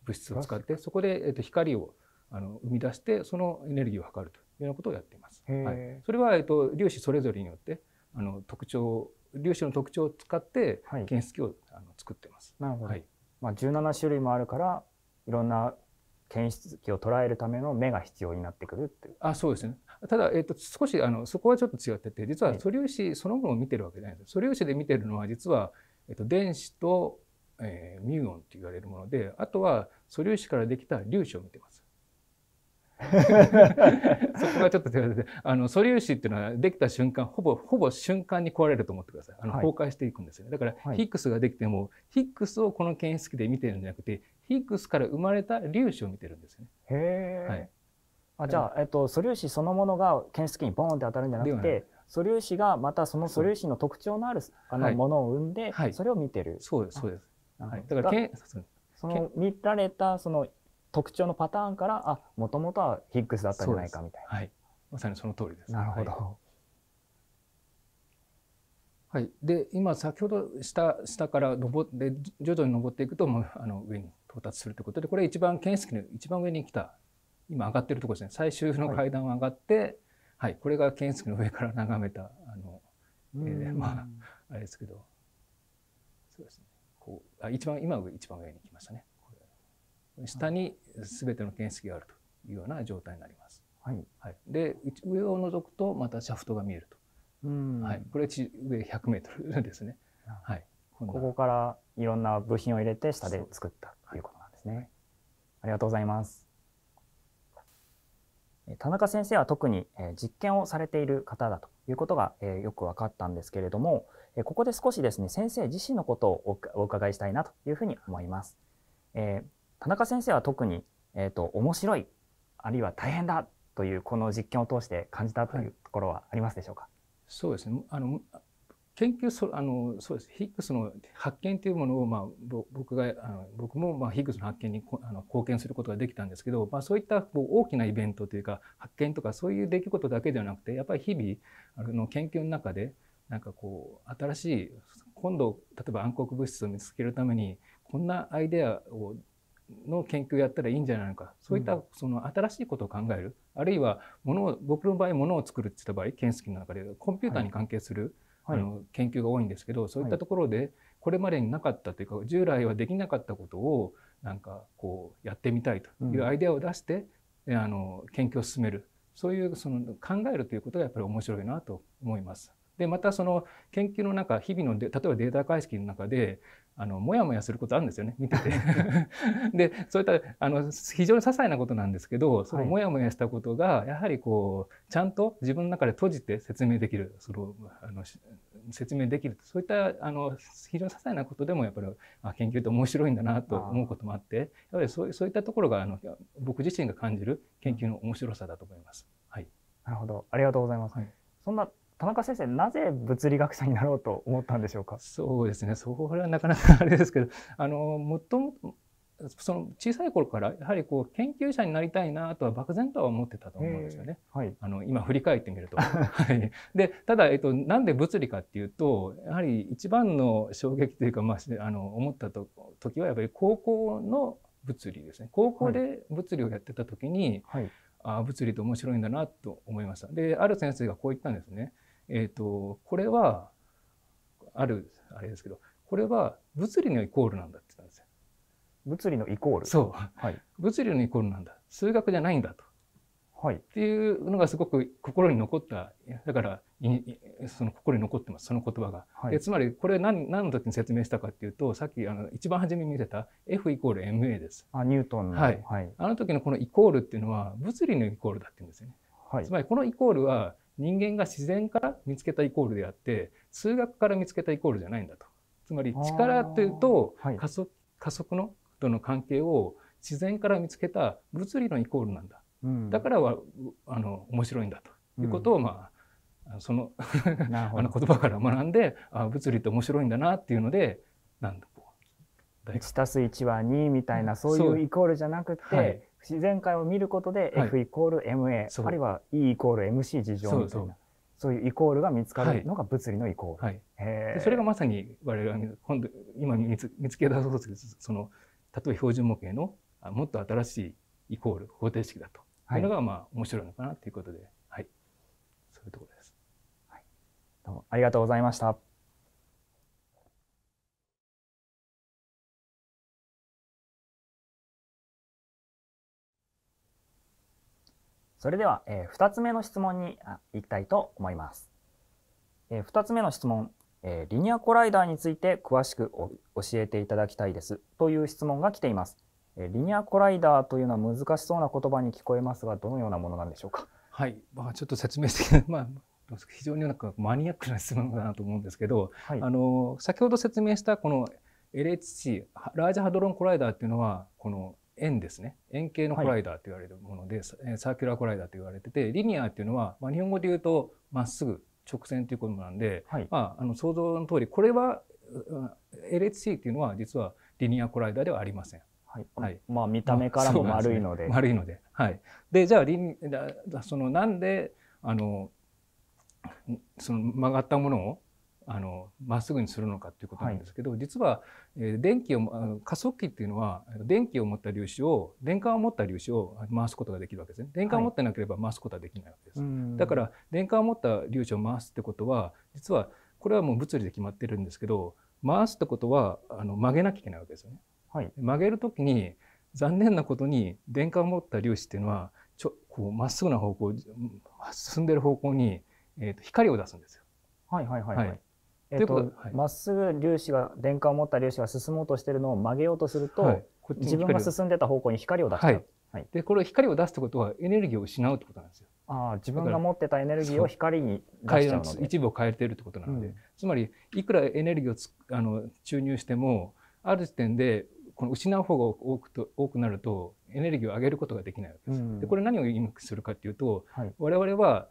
物質を使って、そこで、えっと、光をあの生み出して、そのエネルギーを測るというようなことをやっています。はい、それは、えっと、粒子それぞれによって、あの特徴、粒子の特徴を使って検出器を、あの作ってます。なるほど。はい、まあ、十七種類もあるから、いろんな検出器を捉えるための目が必要になってくるっていう。あ、そうですね。ただ、えっと、少しあのそこはちょっと違ってて実は素粒子そのものを見てるわけじゃないです素粒子で見てるのは実は、えっと、電子と、えー、ミューオンと言われるものであとは素粒子からできた粒子を見てます。そこがちょっと違ってあの素粒子っていうのはできた瞬間ほぼほぼ瞬間に壊れると思ってくださいあの、はい、崩壊していくんですよねだから、はい、ヒックスができてもヒックスをこの検出器で見てるんじゃなくてヒックスから生まれた粒子を見てるんですよね。はい、あじゃあ、えっと、素粒子そのものが検出器にボーンって当たるんじゃなくて素粒子がまたその素粒子の特徴のあるあのものを生んで、はい、それを見てる。そうですそうです。はい、だからけその見られたその特徴のパターンからあもともとはヒックスだったんじゃないかみたいな。はい、まさにその通りです。なるほど。はいはい、で今先ほど下下から上って徐々に登っていくともうあの上に到達するということでこれ一番検出器の一番上に来た今上がってるところですね最終の階段を上がって、はい、はい、これが建築の上から眺めたあの、えー、まああれですけどそうですねこうあ一番今一番上に来ましたね下に全ての建築があるというような状態になります。はい、はい、で上を覗くとまたシャフトが見えると、はい、これ地上100メートルですね。はい、ここからいろんな部品を入れて下で作ったということなんですね。ありがとうございます。田中先生は特に実験をされている方だということがよく分かったんですけれども、ここで少しですね、先生自身のことをお伺いしたいなというふうに思います。えー、田中先生は特に、えーと、面白い、あるいは大変だというこの実験を通して感じたというところはありますでしょうか、はい、そうですねあの研究そあのそうですヒックスの発見というものを、まあ、僕があの僕も、まあ、ヒックスの発見にあの貢献することができたんですけど、まあ、そういったこう大きなイベントというか発見とかそういう出来事だけではなくてやっぱり日々あの研究の中でなんかこう新しい今度例えば暗黒物質を見つけるためにこんなアイデアをの研究やったらいいんじゃないのかそういったその新しいことを考える、うん、あるいはものを僕の場合ものを作るって言った場合検設機の中でコンピューターに関係する、はいあの研究が多いんですけど、そういったところでこれまでになかったというか従来はできなかったことをなんかこうやってみたいというアイデアを出して、うん、あの研究を進めるそういうその考えるということがやっぱり面白いなと思います。でまたその研究の中日々の例えばデータ解析の中であのモヤモヤすることあるんですよね見てて でそういったあの非常に些細なことなんですけどそのモヤモヤしたことがやはりこうちゃんと自分の中で閉じて説明できるそのあの説明できるそういったあの非常に些細なことでもやっぱりあ研究って面白いんだなと思うこともあってやっぱりそうそういったところがあの僕自身が感じる研究の面白さだと思います。はい、なるほどありがとうございます、はい、そんな田中先生なぜ物理学者になろうと思ったんでしょうかそうですねそれはなかなかあれですけど あのもともとその小さい頃からやはりこう研究者になりたいなとは漠然とは思ってたと思うんですよね。はい、あの今振り返ってみると。はい、でただ、えっと、なんで物理かっていうとやはり一番の衝撃というか、まあ、あの思ったと時はやっぱり高校の物理ですね。高校で物理をやってた時に、はい、ああ物理って面白いんだなと思いました。である先生がこう言ったんですね。えっ、ー、と、これは、ある、あれですけど、これは物理のイコールなんだって言ったんですよ。物理のイコールそう。はい。物理のイコールなんだ。数学じゃないんだと。はい。っていうのがすごく心に残った。だから、その心に残ってます、その言葉が。はい、つまり、これ何、何の時に説明したかっていうと、さっき、あの、一番初めに見せた F イコール MA です。あ、ニュートンの。はい。はい、あの時のこのイコールっていうのは、物理のイコールだって言うんですよね。はい。つまり、このイコールは、人間が自然から見つけたイコールであって数学から見つけたイコールじゃないんだとつまり力というと加速,、加速のとの関係を自然から見つけた物理のイコールなんだ、うん、だからはあの面白いんだということを、まあ、その あの言葉から学んであ物理って面白いんだなっていうのでなんだこう1 1は2みたいなそういうイコールじゃなくて、自然界を見ることで F イコール MA、あるいは E イコール MC 事情みたいな。そういうイコールが見つかるのが物理のイコール。はいそれがまさに我々が今度今見つ見つけ出そうとするその例えば標準模型のもっと新しいイコール方程式だと、はい、いうのがまあ面白いのかなということで、はい、そういうところです。はい、どうもありがとうございました。それでは、えー、2つ目の質問にいきたいと思います。えー、2つ目の質問、えー、リニアコライダーについて詳しく教えていただきたいですという質問が来ています。えリニアコライダーというのは難しそうな言葉に聞こえますが、どのようなものなんでしょうか。はい、まあ、ちょっと説明して、まあ、非常になんかマニアックな質問だなと思うんですけど、はい、あの先ほど説明したこの LHC ラージハドロンコライダーっていうのはこの円ですね円形のコライダーと言われるもので、はい、サーキュラーコライダーと言われててリニアっていうのは、まあ、日本語で言うとまっすぐ直線ということなんで、はい、まあ、あの想像の通りこれは LHC っていうのは実はリニアコライダーではありません。はい、はい、まあ見た目からも丸いので。まあ、でね、丸いので。はい。でじゃあリニそのなんであのその曲がったものをあのまっすぐにするのかということなんですけど、はい、実は、えー、電気を加速器っていうのは電気を持った粒子を電荷を持った粒子を回すことができるわけですね電荷を持ってなければ回すことはできないわけです、はい、だから電荷を持った粒子を回すってことは実はこれはもう物理で決まってるんですけど回すってことはあの曲げなきゃいけないわけですよね、はい、曲げるときに残念なことに電荷を持った粒子っていうのはちょこうまっすぐな方向進んでる方向に、えーと、と光を出すんですよ。はいはいはい、はい、はい、えっと、まっすぐ粒子が電荷を持った粒子が進もうとしてるのを曲げようとすると、はい、自分が進んでた方向に光を出す、はいはい、でこれ光を出すってことはエネルギーを失うってことなんですよ。ああ自分が持ってたエネルギーを光に出しちゃうので一部を変えているってことなので、うん、つまりいくらエネルギーをつあの注入してもある時点でこの失う方が多くと多くなるとエネルギーを上げることができないわけです。うん、でこれ何を意味するかというと、はい、我々は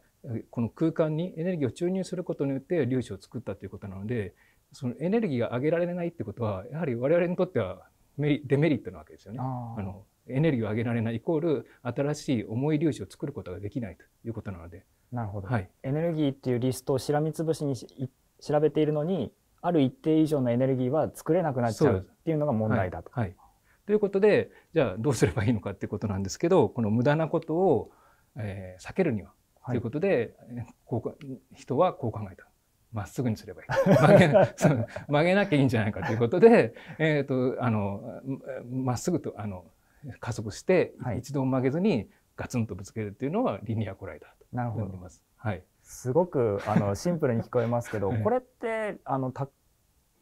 この空間にエネルギーを注入することによって粒子を作ったということなのでそのエネルギーが上げられないってことはやはり我々にとってはデメリットなわけですよね。あのエネルギーを上げられないイコール新しい重い粒子を作ることができないということなので。なるほど、はい、エネルギーっていうリストをしらみつぶしに調べているのにある一定以上のエネルギーは作れなくなっちゃうっていうのが問題だと。はい、はい、ということでじゃあどうすればいいのかっていうことなんですけどこの無駄なことを、えー、避けるにはということで、こう人はこう考えた。まっすぐにすればいい。曲げ曲げなきゃいいんじゃないかということで、えっ、ー、と、あの、まっすぐと、あの、加速して、はい、一度曲げずにガツンとぶつけるっていうのはリニアコライダーと呼んでます。はい。すごくあのシンプルに聞こえますけど、これってあのた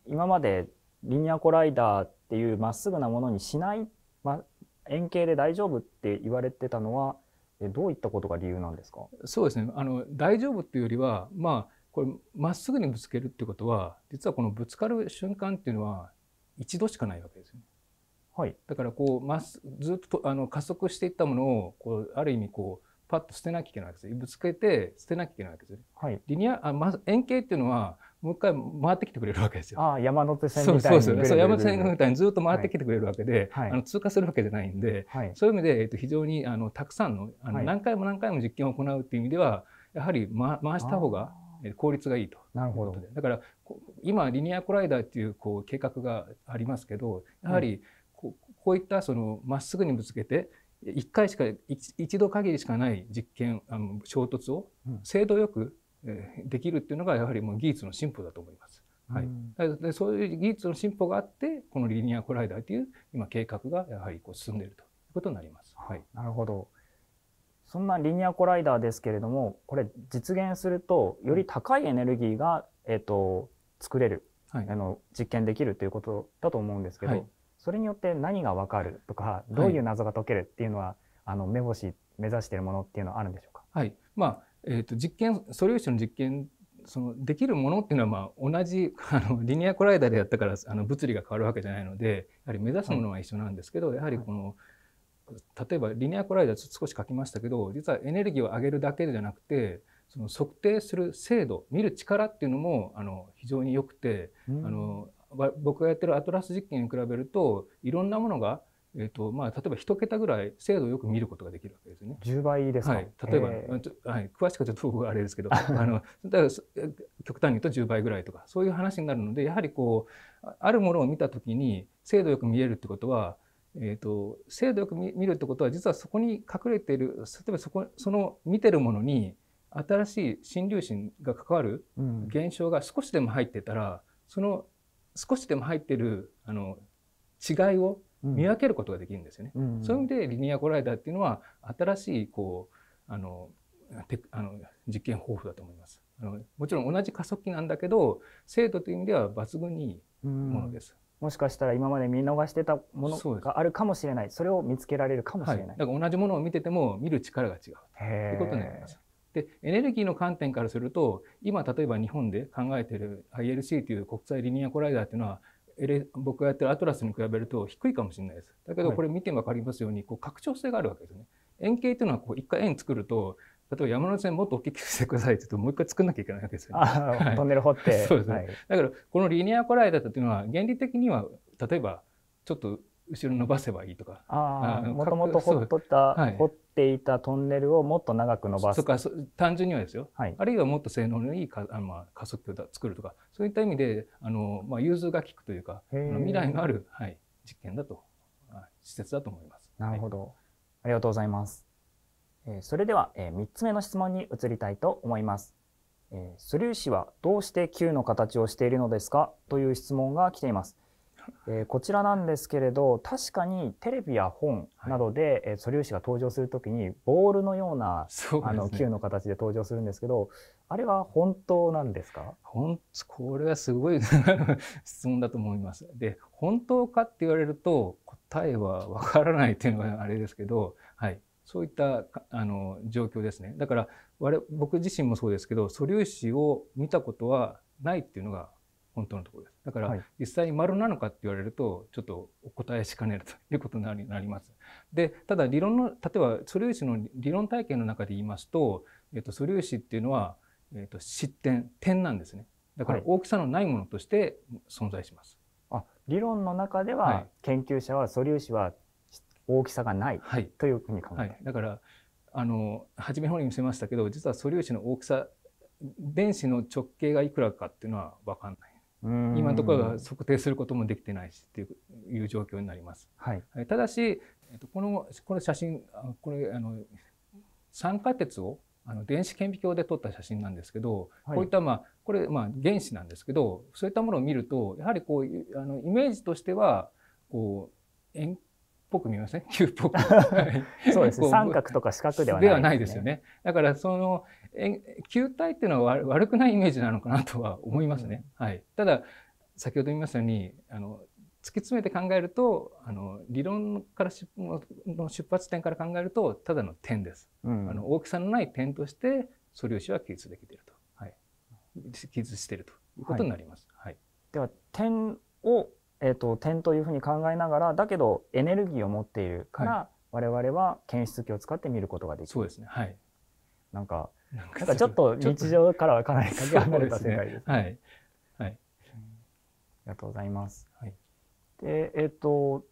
今までリニアコライダーっていうまっすぐなものにしない、ま、円形で大丈夫って言われてたのはえどういったことが理由なんですかそうですねあの大丈夫っていうよりはまあこれまっすぐにぶつけるっていことは実はこのぶつかる瞬間っていうのは一度しかないわけですよね。はい、だからこうまっずっとあの加速していったものをこうある意味こうパッと捨てなきゃいけないわけですぶつけて捨てなきゃいけないわけですね。はい、リニアあ、ま、円形っていうのはもう一回回ってきてくれるわけですよ。あ山手線みたいにそうですね。山手線みたいにずっと回ってきてくれるわけで、はい、あの通過するわけじゃないんで、はい、そういう意味で、えっと、非常にあのたくさんのあの、何回も何回も実験を行うっていう意味ではやはり、ま、回した方が効率がいいということでだから今リニアコライダーっていうこう計画がありますけどやはりこう,、こういったそのまっすぐにぶつけて1回しか一度限りしかない実験あの衝突を精度よくできるっていうのがやはりもう技術の進歩だと思います。はい、でそういう技術の進歩があってこのリニアコライダーという今計画がやはりこう進んでいるということになります。はい、なるほどそんなリニアコライダーですけれどもこれ実現するとより高いエネルギーが、えーと、作れる、はい、あの実験できるということだと思うんですけど、はい、それによって何が分かるとかどういう謎が解けるっていうのは、あの目星目指してるものっていうのはあるんでしょうか、はいまあえー、と実験素粒子の実験そのできるものっていうのはまあ同じ あのリニアコライダーでやったからあの物理が変わるわけじゃないのでやはり目指すものは一緒なんですけど、はい、やはりこの、例えばリニアコライダー少し書きましたけど実はエネルギーを上げるだけじゃなくてその測定する精度見る力っていうのもあの非常によくて、うん、あの僕がやってるアトラス実験に比べるといろんなものがえーとまあ、例えば1桁ぐらい精度をよく見ることができるわけですね。1倍ですはい、例えば、はい、詳しくはちょっとあれですけど あのだから極端に言うと10倍ぐらいとかそういう話になるのでやはりこうあるものを見た時に精度よく見えるってことは、えーと、精度よく見るってことは実はそこに隠れている例えばそこその見てるものに新しい新粒子が関わる現象が少しでも入ってたら、うん、その少しでも入ってるあの違いを見分けることができるんですよね。うんうん、そういう意味でリニアコライダーっていうのは新しいこうあのあの実験方法だと思います。あのもちろん同じ加速器なんだけど精度という意味では抜群にいいものです。もしかしたら今まで見逃してたものがあるかもしれないそれを見つけられるかもしれない、はい、だから同じものを見てても見る力が違うということになります。でエネルギーの観点からすると今例えば日本で考えている ILC という国際リニアコライダーっていうのは僕がやってるアトラスに比べると低いかもしれないです。だけどこれ見て分かりますように、こう拡張性があるわけですね。円形というのはこう一回円作ると例えば山手線もっと大きくしてくださいって言うともう一回作んなきゃいけないわけですよ、ね、トンネル掘って。そうですね、はい、だからこのリニアコライダーっていうのは原理的には例えばちょっと後ろ伸ばせばいいとか。ああもともと掘っとった、はい、掘っていたトンネルをもっと長く伸ばすとか単純にはですよ、はい、あるいはもっと性能のいいかあの、まあ、加速器を作るとかそういった意味であの、まあ、融通が利くというか未来のある、はい、実験だと施設だと思います。なるほど、はい、ありがとうございます。えー、それでは、えー、3つ目の質問に移りたいと思います。えー、素粒子はどうして球の形をしているのですかという質問が来ています。えー、こちらなんですけれど確かにテレビや本などで、はい、素粒子が登場する時にボールのような、ね、あの球の形で登場するんですけどあれは本当なんですか本これはすごい 質問だと思います。で本当かって言われると答えはわからないというのがあれですけど、はい、そういったあの状況ですね。だから我僕自身もそうですけど素粒子を見たことはないっていうのが本当のところです。だから、実際に丸なのかって言われると、ちょっとお答えしかねると いうことになります。で、ただ理論の、例えば素粒子の理論体系の中で言いますと、えっと、素粒子っていうのは、えっと、失点、点なんですね。だから大きさのないものとして存在します。はい、あ、理論の中では、研究者は素粒子は大きさがないというふうに考える、はいはい、だから、あの、初めの方に見せましたけど、実は素粒子の大きさ、電子の直径がいくらかっていうのは分かんない。今のところは測定することもできてないしっていう状況になります。はい、ただし、えっと、このこの写真これあの酸化鉄をあの電子顕微鏡で撮った写真なんですけど、はい、こういったまあこれまあ原子なんですけどそういったものを見るとやはりこうあのイメージとしてはこう円ぽく見ません、球 っぽく。そうですね。三角とか四角ではない、ね、ではないですよね。だからその球体っていうのは悪くないイメージなのかなとは思いますね。うん、はい。ただ先ほど言いましたようにあの突き詰めて考えるとあの理論からしの出発点から考えるとただの点です、うん、あの大きさのない点として素粒子は記述できていると、はい、記述しているということになります。はい、はい、では点をえーと、点というふうに考えながらだけどエネルギーを持っているから、はい、我々は検出器を使って見ることができる。そうですねはいなんかなんかちょっと日常からはかなりかけれた世界です、ね,、ねはいはい、ありがとうございます。はい、でえっ、ー、と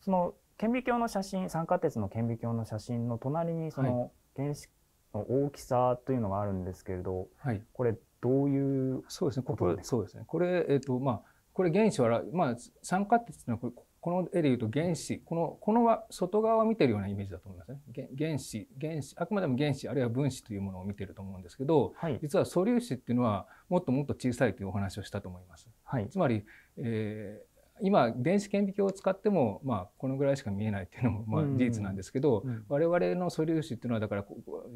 その顕微鏡の写真酸化鉄の顕微鏡の写真の隣にその原子の大きさというのがあるんですけれど、はい、これどういうそうですねこれそうですねこれえっ、ー、とまあこれ原子は、まあ、酸化ってのこの絵で言うと原子、この、この外側を見てるようなイメージだと思いますね。原子、原子、あくまでも原子、あるいは分子というものを見てると思うんですけど、はい、実は素粒子っていうのはもっともっと小さいというお話をしたと思います。はい、つまり、えー、今、電子顕微鏡を使っても、まあ、このぐらいしか見えないっていうのも、まあ、事実なんですけど、うんうん、我々の素粒子っていうのは、だから、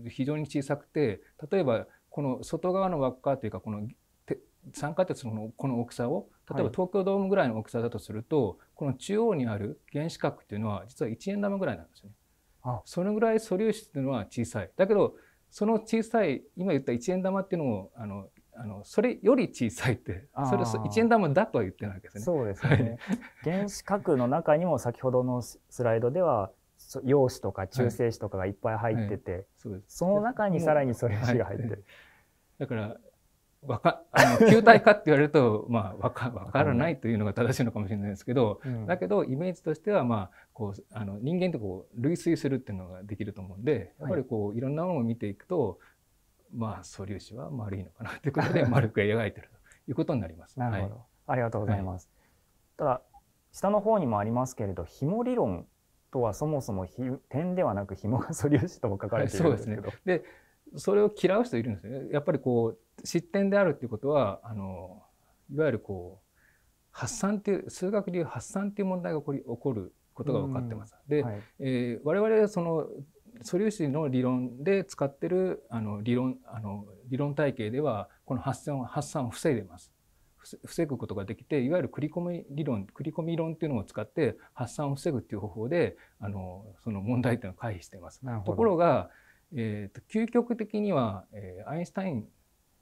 非常に小さくて、例えば、この外側の輪っかというか、この3階鉄のこの大きさを例えば東京ドームぐらいの大きさだとすると、はい、この中央にある原子核っていうのは実は1円玉ぐらいなんですよね。そのぐらい素粒子っていうのは小さい。だけどその小さい今言った1円玉っていうのをあのあのそれより小さいってそれ一円玉だとは言ってないわけですね。そうですね。原子核の中にも先ほどのスライドでは陽子とか中性子とかがいっぱい入ってて、はいはい、そその中にさらに素粒子が入ってる。だからわかあの球体かって言われると まあわかわからないというのが正しいのかもしれないですけど、うん、だけどイメージとしてはまあこうあの人間ってこう類推するっていうのができると思うんでやっぱりこういろんなものを見ていくとまあ素粒子は丸いのかなということで 丸く描いてるということになります。なるほど、はい、ありがとうございます。はい、ただ下の方にもありますけれど紐理論とはそもそも点ではなく紐が素粒子とも書かれているんですけど。はい、そで、ね、それを嫌う人いるんですね。やっぱりこう失点であるっていうことはあのいわゆるこう発散っていう数学でいう発散っていう問題が起こり起こることが分かってます。うん、で、はい、えー、我々はその素粒子の理論で使ってるあの理論あの理論体系ではこの発散発散を防いでます。防ぐことができていわゆる繰り込み理論繰り込み理論っていうのを使って発散を防ぐっていう方法であのその問題点を回避しています。ところが、えーと、と究極的には、えー、アインシュタイン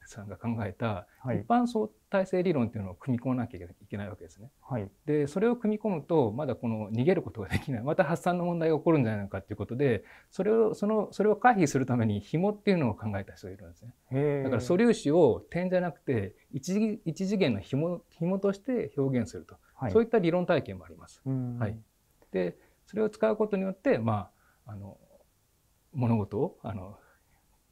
さんが考えた一般相対性理論というのを組み込まなきゃいけないわけですね。はい、でそれを組み込むとまだこの逃げることができないまた発散の問題が起こるんじゃないかということでそれをそのそれを回避するために紐っていうのを考えた人がいるんですね。だから素粒子を点じゃなくて一次一次元の紐紐として表現すると、はい、そういった理論体験もあります。はい、でそれを使うことによってまああの物事をあの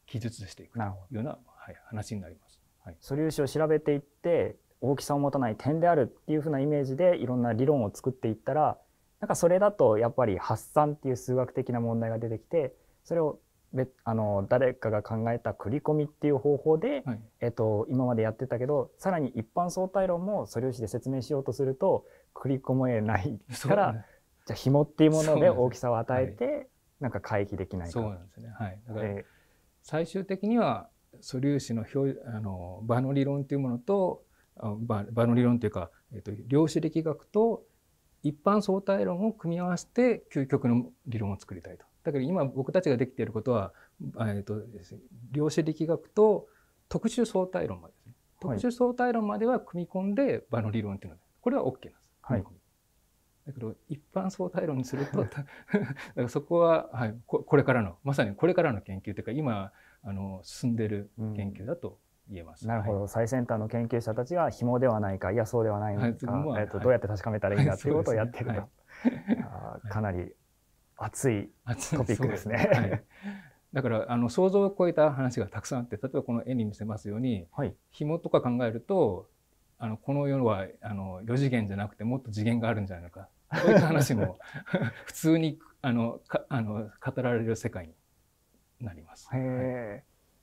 記述していくというようなはい、話になります、はい、素粒子を調べていって大きさを持たない点であるっていうふうなイメージでいろんな理論を作っていったらなんかそれだとやっぱり発散っていう数学的な問題が出てきてそれを別あの誰かが考えた繰り込みっていう方法で、はい、えっと、今までやってたけどさらに一般相対論も素粒子で説明しようとすると繰り込めないから、ね、じゃあ紐っていうもので大きさを与えて、ね、なんか回避できないかそうなんですね。はい、だから最終的には素粒子の表あの場の理論というものと場場の理論というか、えー、と量子力学と一般相対論を組み合わせて究極の理論を作りたいと。だから今僕たちができていることは、えーと、量子力学と特殊相対論までですね、特殊相対論までは組み込んで場の理論っていうのはこれは OK なんです。はい、だけど一般相対論にすると そこは、はい、ここれからのまさにこれからの研究というか今あの進んでる研究だと言えます、うん、なるほど、はい、最先端の研究者たちが紐ではないかいやそうではないのか、はい、えっと、どうやって確かめたらいいんだっていうことをやってると、はい、かなり熱いトピックですね。いだからあの想像を超えた話がたくさんあって例えばこの絵に見せますように、はい、紐とか考えるとあのこの世はあの4次元じゃなくてもっと次元があるんじゃないのかそういった話も 普通にあのかあの語られる世界になります。はい、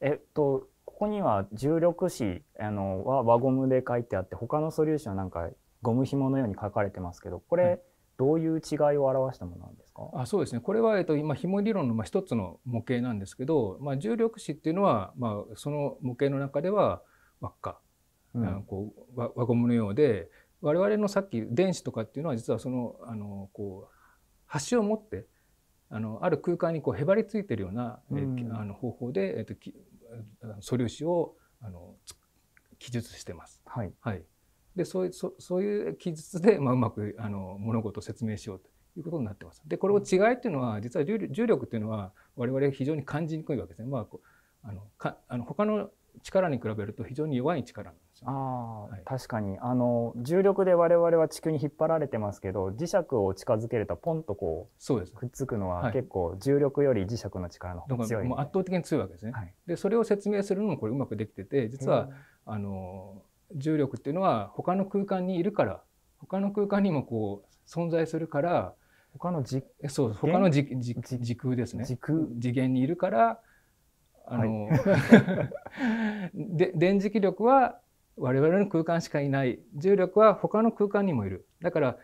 えっとここには重力子あのは輪ゴムで書いてあって他の素粒子はなんかゴム紐のように書かれてますけどこれ、はい、どういう違いを表したものなんですかあそうですねこれは、えっと、今紐理論の、まあ、一つの模型なんですけど、まあ、重力子っていうのは、まあ、その模型の中では輪っか、うん、こう輪ゴムのようで我々のさっき電子とかっていうのは実はそのあのこう端を持ってあのある空間にこうへばりついてるような、うん、あの方法で、えっと、き素粒子をあの記述してます。はい、はい、でそういうそそういう記述で、まあ、うまくあの物事を説明しようということになってます。でこれを違いっていうのは実は重力っていうのは我々非常に感じにくいわけですね。まあ、こあのかあの他の力に比べると非常に弱い力なんです。ですよ、ね、あはい、確かにあの重力で我々は地球に引っ張られてますけど磁石を近づけるとポンとこうそうですくっつくのは結構重力より磁石の力の方が強い、ね、もう圧倒的に強いわけですね。はい、でそれを説明するのもこれうまくできてて実はあの重力っていうのは他の空間にいるから他の空間にもこう存在するから他のじそう他のじじ時空ですね時空次元にいるからあの、はい、で電磁気力は我々の空間しかいない重力は他の空間にもいるだから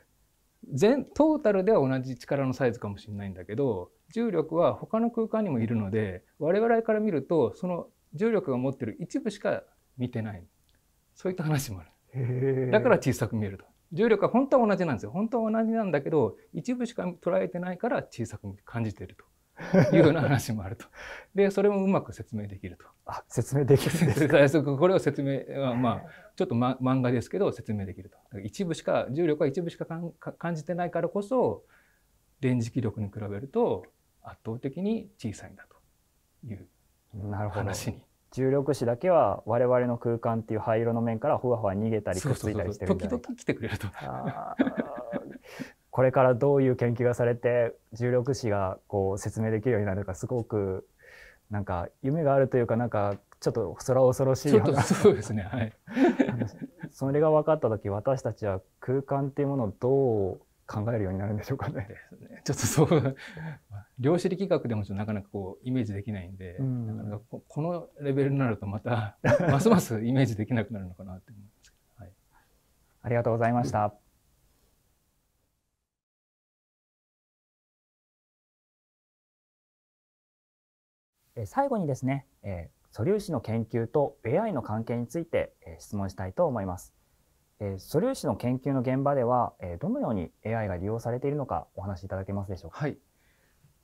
全トータルでは同じ力のサイズかもしれないんだけど重力は他の空間にもいるので我々から見るとその重力が持ってる一部しか見てないそういった話もあるだから小さく見えると重力は本当は同じなんですよ本当は同じなんだけど一部しか捉えてないから小さく感じてると いうような話もあると。で、それもうまく説明できると。あ、説明できるんですかこれを説明は、まあ、ちょっと、ま、漫画ですけど説明できると。一部しか、重力は一部しかか感じてないからこそ、電磁気力に比べると圧倒的に小さいんだという話に。重力子だけは我々の空間っていう灰色の面からふわふわ逃げたりくっついたりしてるんじゃないか。時々来てくれると。これからどういう研究がされて重力子がこう説明できるようになるのかすごくなんか夢があるというかなんかちょっとは恐ろしいようなそうですねはい それが分かった時私たちは空間っていうものをどう考えるようになるんでしょうかね。ちょっとそう量子力学でもちょっとなかなかこうイメージできないんで、うん、なかなかこのレベルになるとまたますますイメージできなくなるのかなって思います、はい、ありがとうございました。最後にですね、え素粒子の研究と AI の関係について、え質問したいと思います。え素粒子の研究の現場では、えどのように AI が利用されているのかお話しいただけますでしょうか。はい、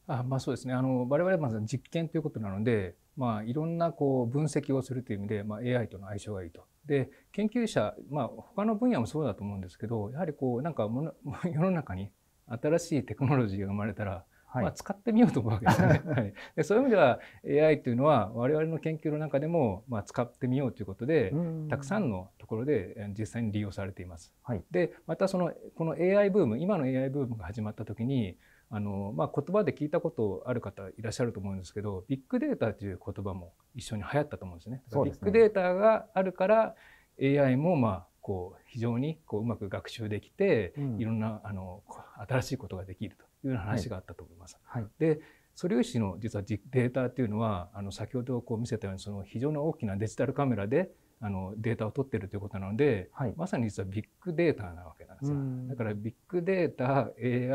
あまあ、そうですねあの我々はまず実験ということなので、まあ、いろんなこう分析をするという意味で、まあ、AI との相性がいいと。で研究者、まあ、他の分野もそうだと思うんですけどやはりこうなんかも 世の中に新しいテクノロジーが生まれたらまあ、使ってみようと思うわけですね。はい、でそういう意味では AI というのは我々の研究の中でも、まあ、使ってみようということでたくさんのところで実際に利用されています。はい、でまたそのこの AI ブーム今の AI ブームが始まった時にあの、まあ、言葉で聞いたことある方いらっしゃると思うんですけどビッグデータという言葉も一緒に流行ったと思うんですね。すねビッグデータがあるから AI もまあこう非常にこううまく学習できて、いろんなあの新しいことができるというう話があったと思います。はい、で素粒子の実はデータっていうのはあの先ほどこう見せたようにその非常に大きなデジタルカメラであのデータを取ってるということなので、はい、まさに実はビッグデータなわけなんですよ。だからビッグデータ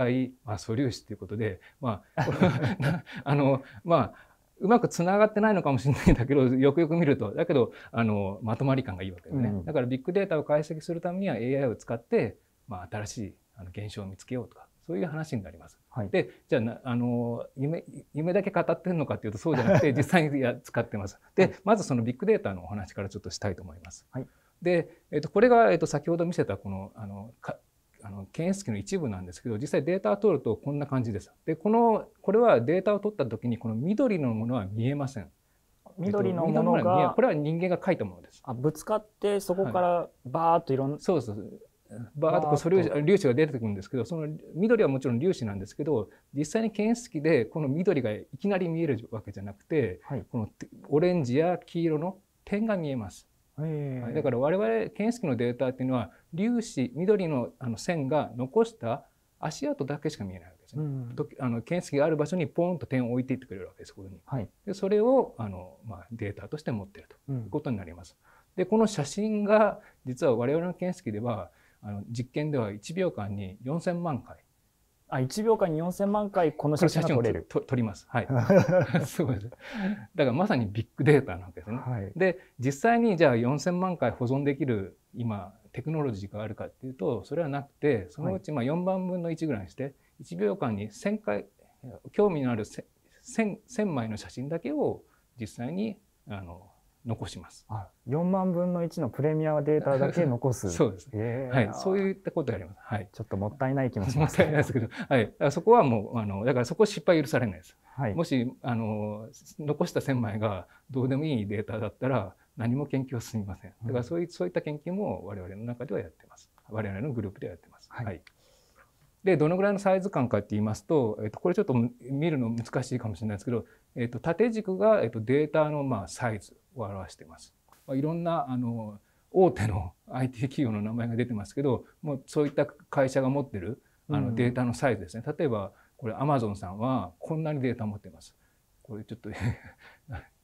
AI、まあ、素粒子ということで、まあ、あのまあうまくつながってないのかもしれないんだけどよくよく見るとだけどあのまとまり感がいいわけでね、うん、だからビッグデータを解析するためには AI を使って、まあ、新しいあの現象を見つけようとかそういう話になります。はい、でじゃああの夢夢だけ語ってるのかというとそうじゃなくて実際に使ってます。でまずそのビッグデータのお話からちょっとしたいと思います。はい、で、えっと、これが、えっと、先ほど見せたこのあのかあの検出器の一部なんですけど実際データを取るとこんな感じです。でこのこれはデータを取った時にこの緑のものは見えません。緑のものが、えっと、これは人間が書いたものです。あぶつかってそこからバーっといろんな、はい、そうそうバーッとこうそれ粒子が出てくるんですけどその緑はもちろん粒子なんですけど実際に検出器でこの緑がいきなり見えるわけじゃなくて、はい、このオレンジや黄色の点が見えます。だから我々検出器のデータっていうのは粒子緑のあの線が残した足跡だけしか見えないわけですね。うん、あの検出器がある場所にポンと点を置いていってくれるわけですここに。はい、でそれをあの、まあ、データとして持ってるということになります。うん、でこの写真が実は我々の検出器ではあの実験では1秒間に4000万回あ1秒間に4 0万回この写真を撮れる撮ります。はい。す ご です。だからまさにビッグデータなわけですね。はい、で実際にじゃあ4000万回保存できる今テクノロジーがあるかっていうとそれはなくてそのうちまあ4万分の1ぐらいにして1秒間に1000回興味のある 1000, 1000枚の写真だけを実際にあの残します。4万分の1のプレミアデータだけ残す。そうです、ね、はい。そういったことやります。はい。ちょっともったいない気もします、もったいないですけど、はい。そこはもう、あの、だからそこ失敗許されないです。はい。もし、あの、残した1000枚がどうでもいいデータだったら、何も研究は進みません。だからそうそういった研究も我々の中ではやってます。我々のグループではやってます。はい、はいでどのぐらいのサイズ感かって言いますと、えっと、これちょっと見るの難しいかもしれないですけどえっと、縦軸が、えっと、データのまあサイズを表しています。まあ、いろんなあの大手の IT 企業の名前が出てますけどもうそういった会社が持ってるあのデータのサイズですね、うん、例えばこれアマゾンさんはこんなにデータ持ってます。これちょっと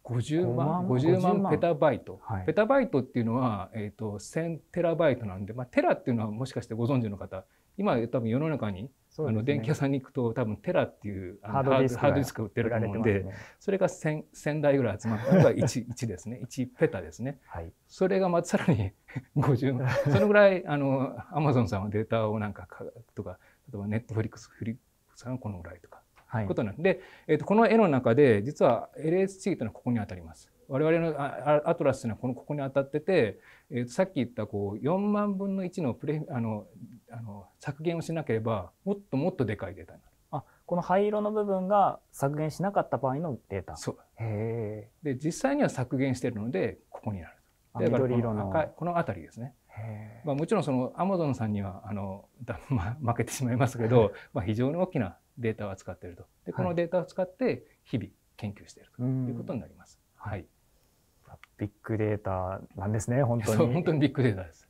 50 万 ,50 万ペタバイト、はい、ペタバイトっていうのは、えーと、と1000テラバイトなんで、まあ、テラっていうのはもしかしてご存知の方今多分世の中にね、あの電気屋さんに行くと多分テラっていうハードディスクが売ってると思うんで、ね、それが 1000, 1000台ぐらい集まったのが 1, 1ですね1ペタですね、はい、それがまさらに50 そのぐらいあのアマゾンさんはデータをなんかとか例えばネットフリックスフリックスさんはこのぐらいとか、はい、ことなんで、えー、とこの絵の中で実は LSC というのはここに当たります。我々のアトラスというのはこのここに当たってて、えー、とさっき言ったこう4万分の1のプレあのあの削減をしなければもっともっとでかいデータになる。あこの灰色の部分が削減しなかった場合のデータ。そうへで実際には削減しているのでここになる。と。からこの赤いこの辺りですね。まあ、もちろんそのアマゾンさんにはあのだ、ま、負けてしまいますけど、まあ、非常に大きなデータを扱っているとでこのデータを使って日々研究しているということになります。はい、ビッグデータなんですね本当に。本当にビッグデータです。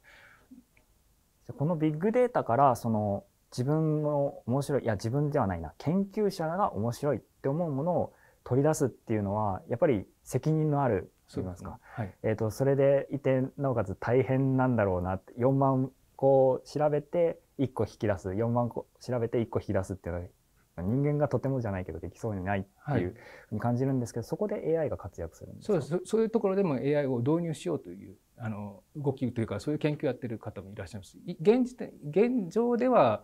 このビッグデータからその自分の面白いいや自分ではないな研究者が面白いって思うものを取り出すっていうのはやっぱり責任のあるといいますかそはい、えーと、それでいてなおかつ大変なんだろうなって4万個調べて1個引き出す4万個調べて1個引き出すっていうのは人間がとてもじゃないけどできそうにないっていうふうに感じるんですけど、はい、そこで AI が活躍するんですそうですそういうところでも AI を導入しようというあの動きというかそういう研究をやってる方もいらっしゃいます現時点現状では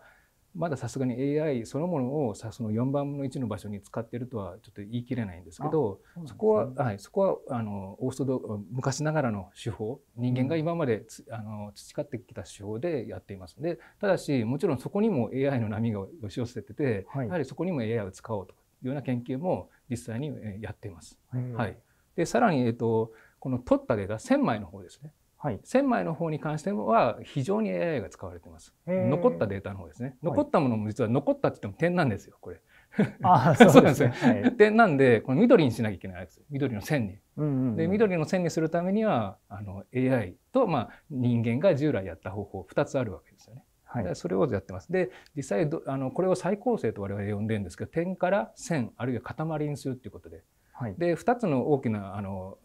まださすがに AI そのものをさその4番の1の場所に使ってるとはちょっと言い切れないんですけどそ、ね,、こは、はい、そこはあのオーソド昔ながらの手法人間が今まで、うん、あの培ってきた手法でやっていますでただしもちろんそこにも AI の波が押し寄せてて、はい、やはりそこにも AI を使おうというような研究も実際にやっています。はい、でさらに、えっとこの取ったデータ1000枚の方ですね、はい、1000枚の方に関しては非常に AI が使われてます残ったデータの方ですね残ったものも実は残ったって言っても点なんですよこれ。あ そうですね。点なんでこの緑にしなきゃいけないやつ緑の線に。うんで緑の線にするためにはあの AI と、まあ、人間が従来やった方法2つあるわけですよね。はい、それをやってます。で実際どあのこれを再構成と我々呼んでるんですけど点から線あるいは塊にするっていうことではい、で2つの大きなあの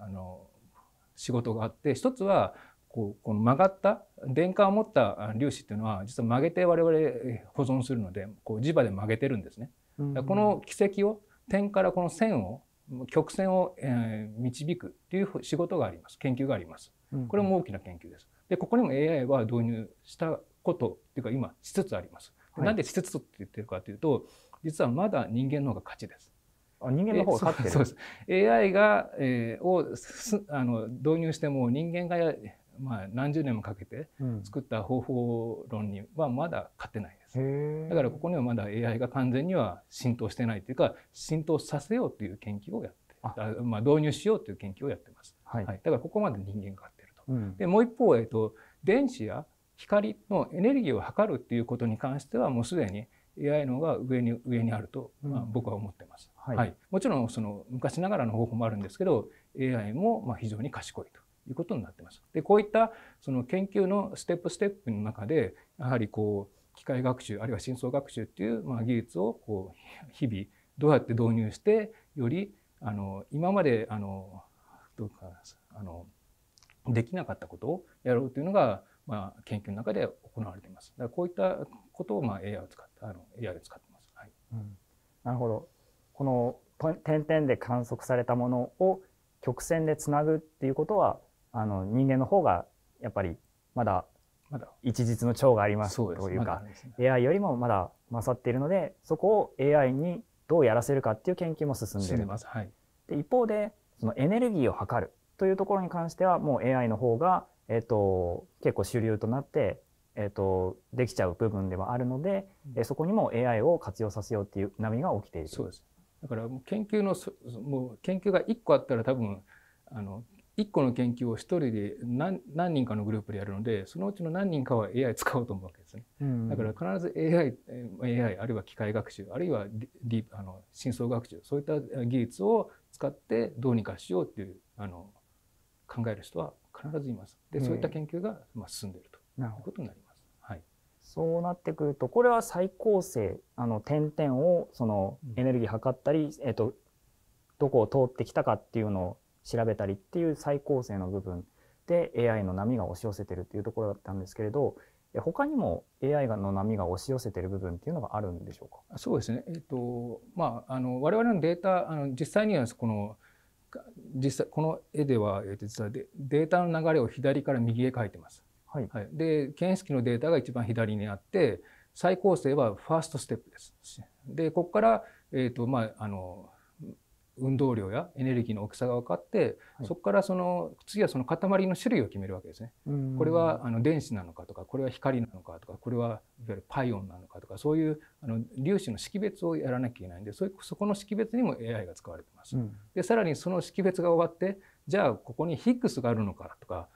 あの仕事があって1つはこうこの曲がった電荷を持った粒子っていうのは実は曲げて我々保存するのでこう磁場で曲げてるんですね。うん、この軌跡を点からこの線を曲線を、えー、導くっていう仕事があります研究があります。これも大きな研究です。でここにも AI は導入したことっていうか今しつつあります。はなんでしつつって言ってるかというと実はまだ人間の方が勝ちです。人間の方が勝ってそうです AI が、えー、をあの導入しても人間が、まあ、何十年もかけて作った方法論にはまだ勝てないです、うん、だからここにはまだ AI が完全には浸透してないというか浸透させようという研究をやってあまあ、導入しようという研究をやってます、はい、はい、だからここまで人間が勝ってると、うん、でもう一方、えっと、電子や光のエネルギーを測るっていうことに関してはもうすでに AI のが上に上にあると、まあ、僕は思ってます、うんはい、はい、もちろんその昔ながらの方法もあるんですけど AI もまあ非常に賢いということになってます。でこういったその研究のステップステップの中でやはりこう機械学習あるいは深層学習っていうまあ技術をこう日々どうやって導入してよりあの今まであのどうかあのできなかったことをやろうというのがまあ、研究の中で行われています。だこういったことを、まあ、AI を使って、あの、AI を使ってます。はい。うん、なるほど。この点々で観測されたものを曲線でつなぐっていうことは、あの、人間の方が、やっぱり、まだ、まだ、一日の長がありますというか、うね、AI よりもまだ勝っているので、そこを AI にどうやらせるかっていう研究も進んでいる。ます。はい。で、一方で、そのエネルギーを測るというところに関しては、もう AI の方が、えっと、結構主流となって、えっと、できちゃう部分ではあるので、うん、そこにも AI を活用させようっていう波が起きている。そうです。だから研究のもう研究が1個あったら多分あの1個の研究を1人で何何人かのグループでやるのでそのうちの何人かは AI 使おうと思うわけですね、うん、だから必ず AI, AI あるいは機械学習あるいはディあの深層学習そういった技術を使ってどうにかしようっていうあの考える人は必ずいます。で、そういった研究がまあ進んでいるということになります。はい、そうなってくると、これは再構成、あの点々をそのエネルギー測ったり、えっと、どこを通ってきたかっていうのを調べたりっていう再構成の部分で AI の波が押し寄せてるっていうところだったんですけれど、他にも AI の波が押し寄せている部分っていうのがあるんでしょうか。そうですね。えっ、ー、とまああの我々のデータあの実際にはこの実際この絵では、え実はデータの流れを左から右へ書いてます。はい、はい、で検出器のデータが一番左にあって再構成はファーストステップです。でここから、えーとまあ、あの運動量やエネルギーの大きさが分かって、はい、そこからその次はその塊の種類を決めるわけですね。これはあの電子なのかとかこれは光なのかとかこれはいわゆるパイオンなのかとかそういうあの粒子の識別をやらなきゃいけないんでそこの識別にも AI が使われてます。うん、でさらにその識別が終わってじゃあここにヒックスがあるのかとか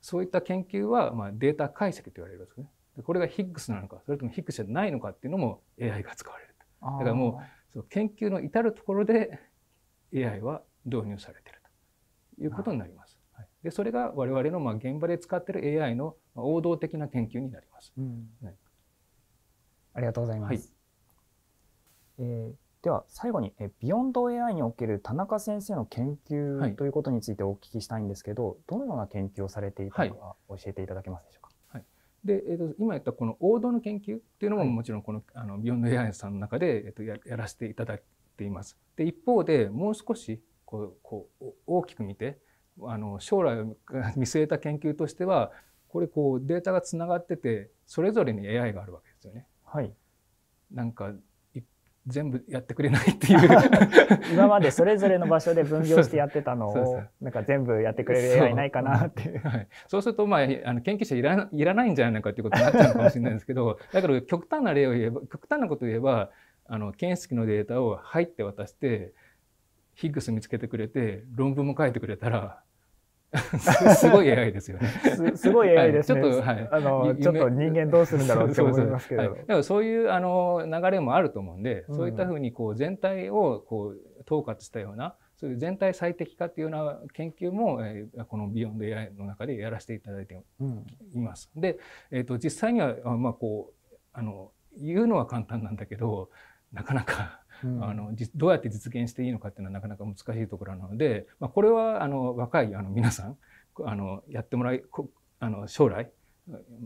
そういった研究はまあデータ解析と言われるんですね。これがヒックスなのかそれともヒックスじゃないのかっていうのも AI が使われる。だからもう研究の至るところで AI は導入されているということになります。でそれが我々のまあ現場で使っている AI の王道的な研究になります。うんね、ありがとうございます。はい、えー、では最後にえビヨンド AI における田中先生の研究、ということについてお聞きしたいんですけど、どのような研究をされていたのか教えていただけますでしょうか。はい、で、えー、と今言ったこの王道の研究っていうのももちろんこの,、あのビヨンド AI さんの中で、えー、とややらせていただています。で一方でもう少しこうこう大きく見てあの将来を見据えた研究としてはこれこうデータがつながっててそれぞれに AI があるわけですよね。はい、なんか全部やってくれないっていう 今までそれぞれの場所で分業してやってたのを なんか全部やってくれる AI ないかなっていうそう,、はい、そうするとまああの研究者いらいらないんじゃないかっていうことになっちゃうのかもしれないんですけど だから極端な例を言えば極端なことを言えばあの検識のデータを「入って渡してヒッグス見つけてくれて論文も書いてくれたらすごい AI ですよねす。すごい AI ですね。はい、ちょっと、はい、あのちょっと人間どうするんだろうって思いますけど。そうそうそうはい、そういうあの流れもあると思うんで、うん、そういったふうにこう全体をこう統括したようなそういう全体最適化っていうような研究も、えー、このビヨンド AI の中でやらせていただいています。うん、で、えっ、ー、と実際にはまあこうあの言うのは簡単なんだけど、なかなかあのどうやって実現していいのかっていうのはなかなか難しいところなので、まあ、これはあの若いあの皆さんあのやってもらいあの将来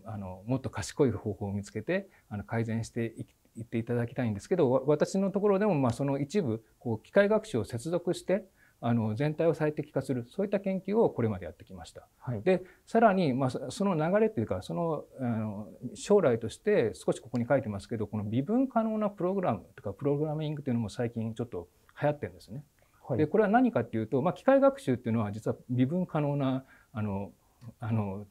あのもっと賢い方法を見つけてあの改善していっていただきたいんですけど私のところでもまあその一部こう機械学習を接続してあの全体を最適化するそういった研究をこれまでやってきました。はい、でさらに、まあ、その流れというかそのあの将来として少しここに書いてますけどこの微分可能なプログラムとかプログラミングというのも最近ちょっと流行ってるんですね。はい、でこれは何かっていうと、まあ、機械学習っていうのは実は微分可能なあのあの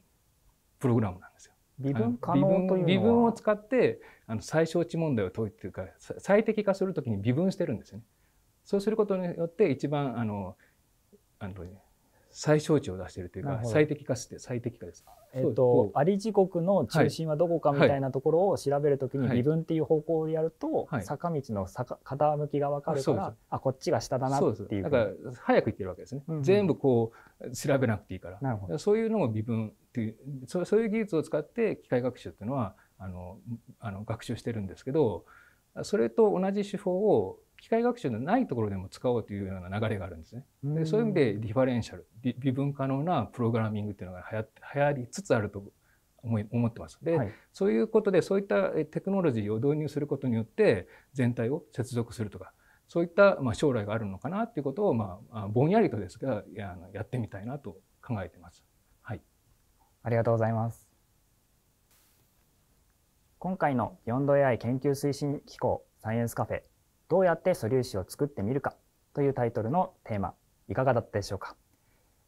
プログラムなんですよ。微分可能という微分を使ってあの最小値問題を解いてというか最適化するときに微分してるんですよね。そうすることによって一番あのあの最小値を出してるというか最適化して最適化です。えっと、あり時刻の中心はどこかみたいなところを調べるときに微分っていう方向をやると、坂道の坂傾きが分かるから、あこっちが下だなっていうだから早くいけるわけですね、全部こう調べなくていいからなるほどそういうのも微分っていうそうそういう技術を使って機械学習っていうのはあのあの学習してるんですけどそれと同じ手法を機械学習のないところでも使おうというような流れがあるんですね。でそういう意味でリファレンシャル微分可能なプログラミングっていうのが流行流行りつつあると思い思ってます。で、はい、そういうことでそういったテクノロジーを導入することによって全体を接続するとかそういったまあ将来があるのかなっていうことをまあぼんやりとですがややってみたいなと考えてます。はい、ありがとうございます。今回の 4°AI 研究推進機構サイエンスカフェどうやって素粒子を作ってみるかというタイトルのテーマいかがだったでしょうか、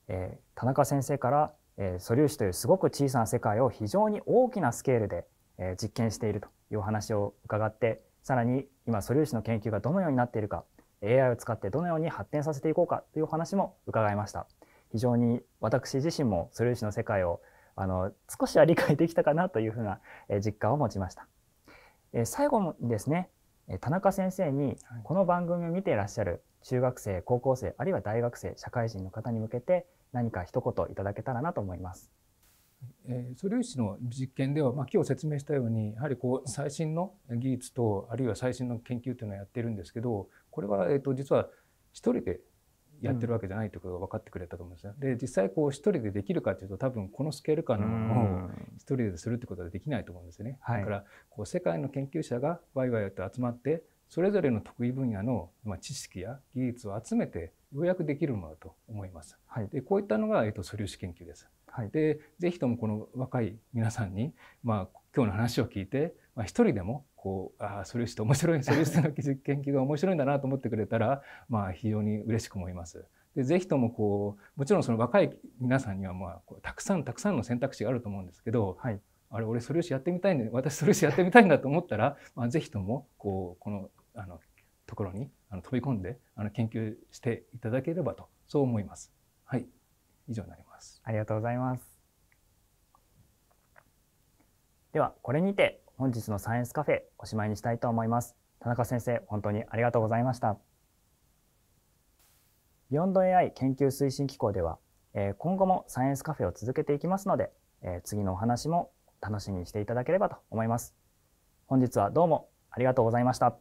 えー、田中先生から、えー、素粒子というすごく小さな世界を非常に大きなスケールで、えー、実験しているというお話を伺ってさらに今素粒子の研究がどのようになっているか AI を使ってどのように発展させていこうかというお話も伺いました非常に私自身も素粒子の世界をあの少しは理解できたかなというふうな実感を持ちました最後にですね田中先生にこの番組を見ていらっしゃる中学生高校生あるいは大学生社会人の方に向けて何か一言いただけたらなと思います。え素粒子の実験では、まあ、今日説明したようにやはりこう最新の技術とあるいは最新の研究というのをやってるんですけどこれは、えー、と実は一人でやってるわけじゃないといことが分かってくれたと思うんですよ。で実際こう一人でできるかというと多分このスケール感のものを一人でするってことはできないと思うんですよね。だからこう世界の研究者がワイワイと集まってそれぞれの得意分野の知識や技術を集めてようやくできるものだと思います。はい、でこういったのが、えっと、素粒子研究です。はい、でぜひともこの若い皆さんに、まあ、今日の話を聞いてまあ、一人でもこうあソリュして面白いそれューの研究が面白いんだなと思ってくれたら、まあ、非常に嬉しく思います。でぜひともこうもちろんその若い皆さんにはまあたくさんたくさんの選択肢があると思うんですけど、はい、あれ俺それをやってみたいんで私それをやってみたいんだと思ったら、まあ、ぜひともこうこのあのところにあの飛び込んであの研究していただければとそう思います。はい以上になります。ありがとうございます。ではこれにて本日のサイエンスカフェおしまいにしたいと思います。田中先生、本当にありがとうございました。ビヨンド AI 研究推進機構では、え今後もサイエンスカフェを続けていきますので、え次のお話も楽しみにしていただければと思います。本日はどうもありがとうございました。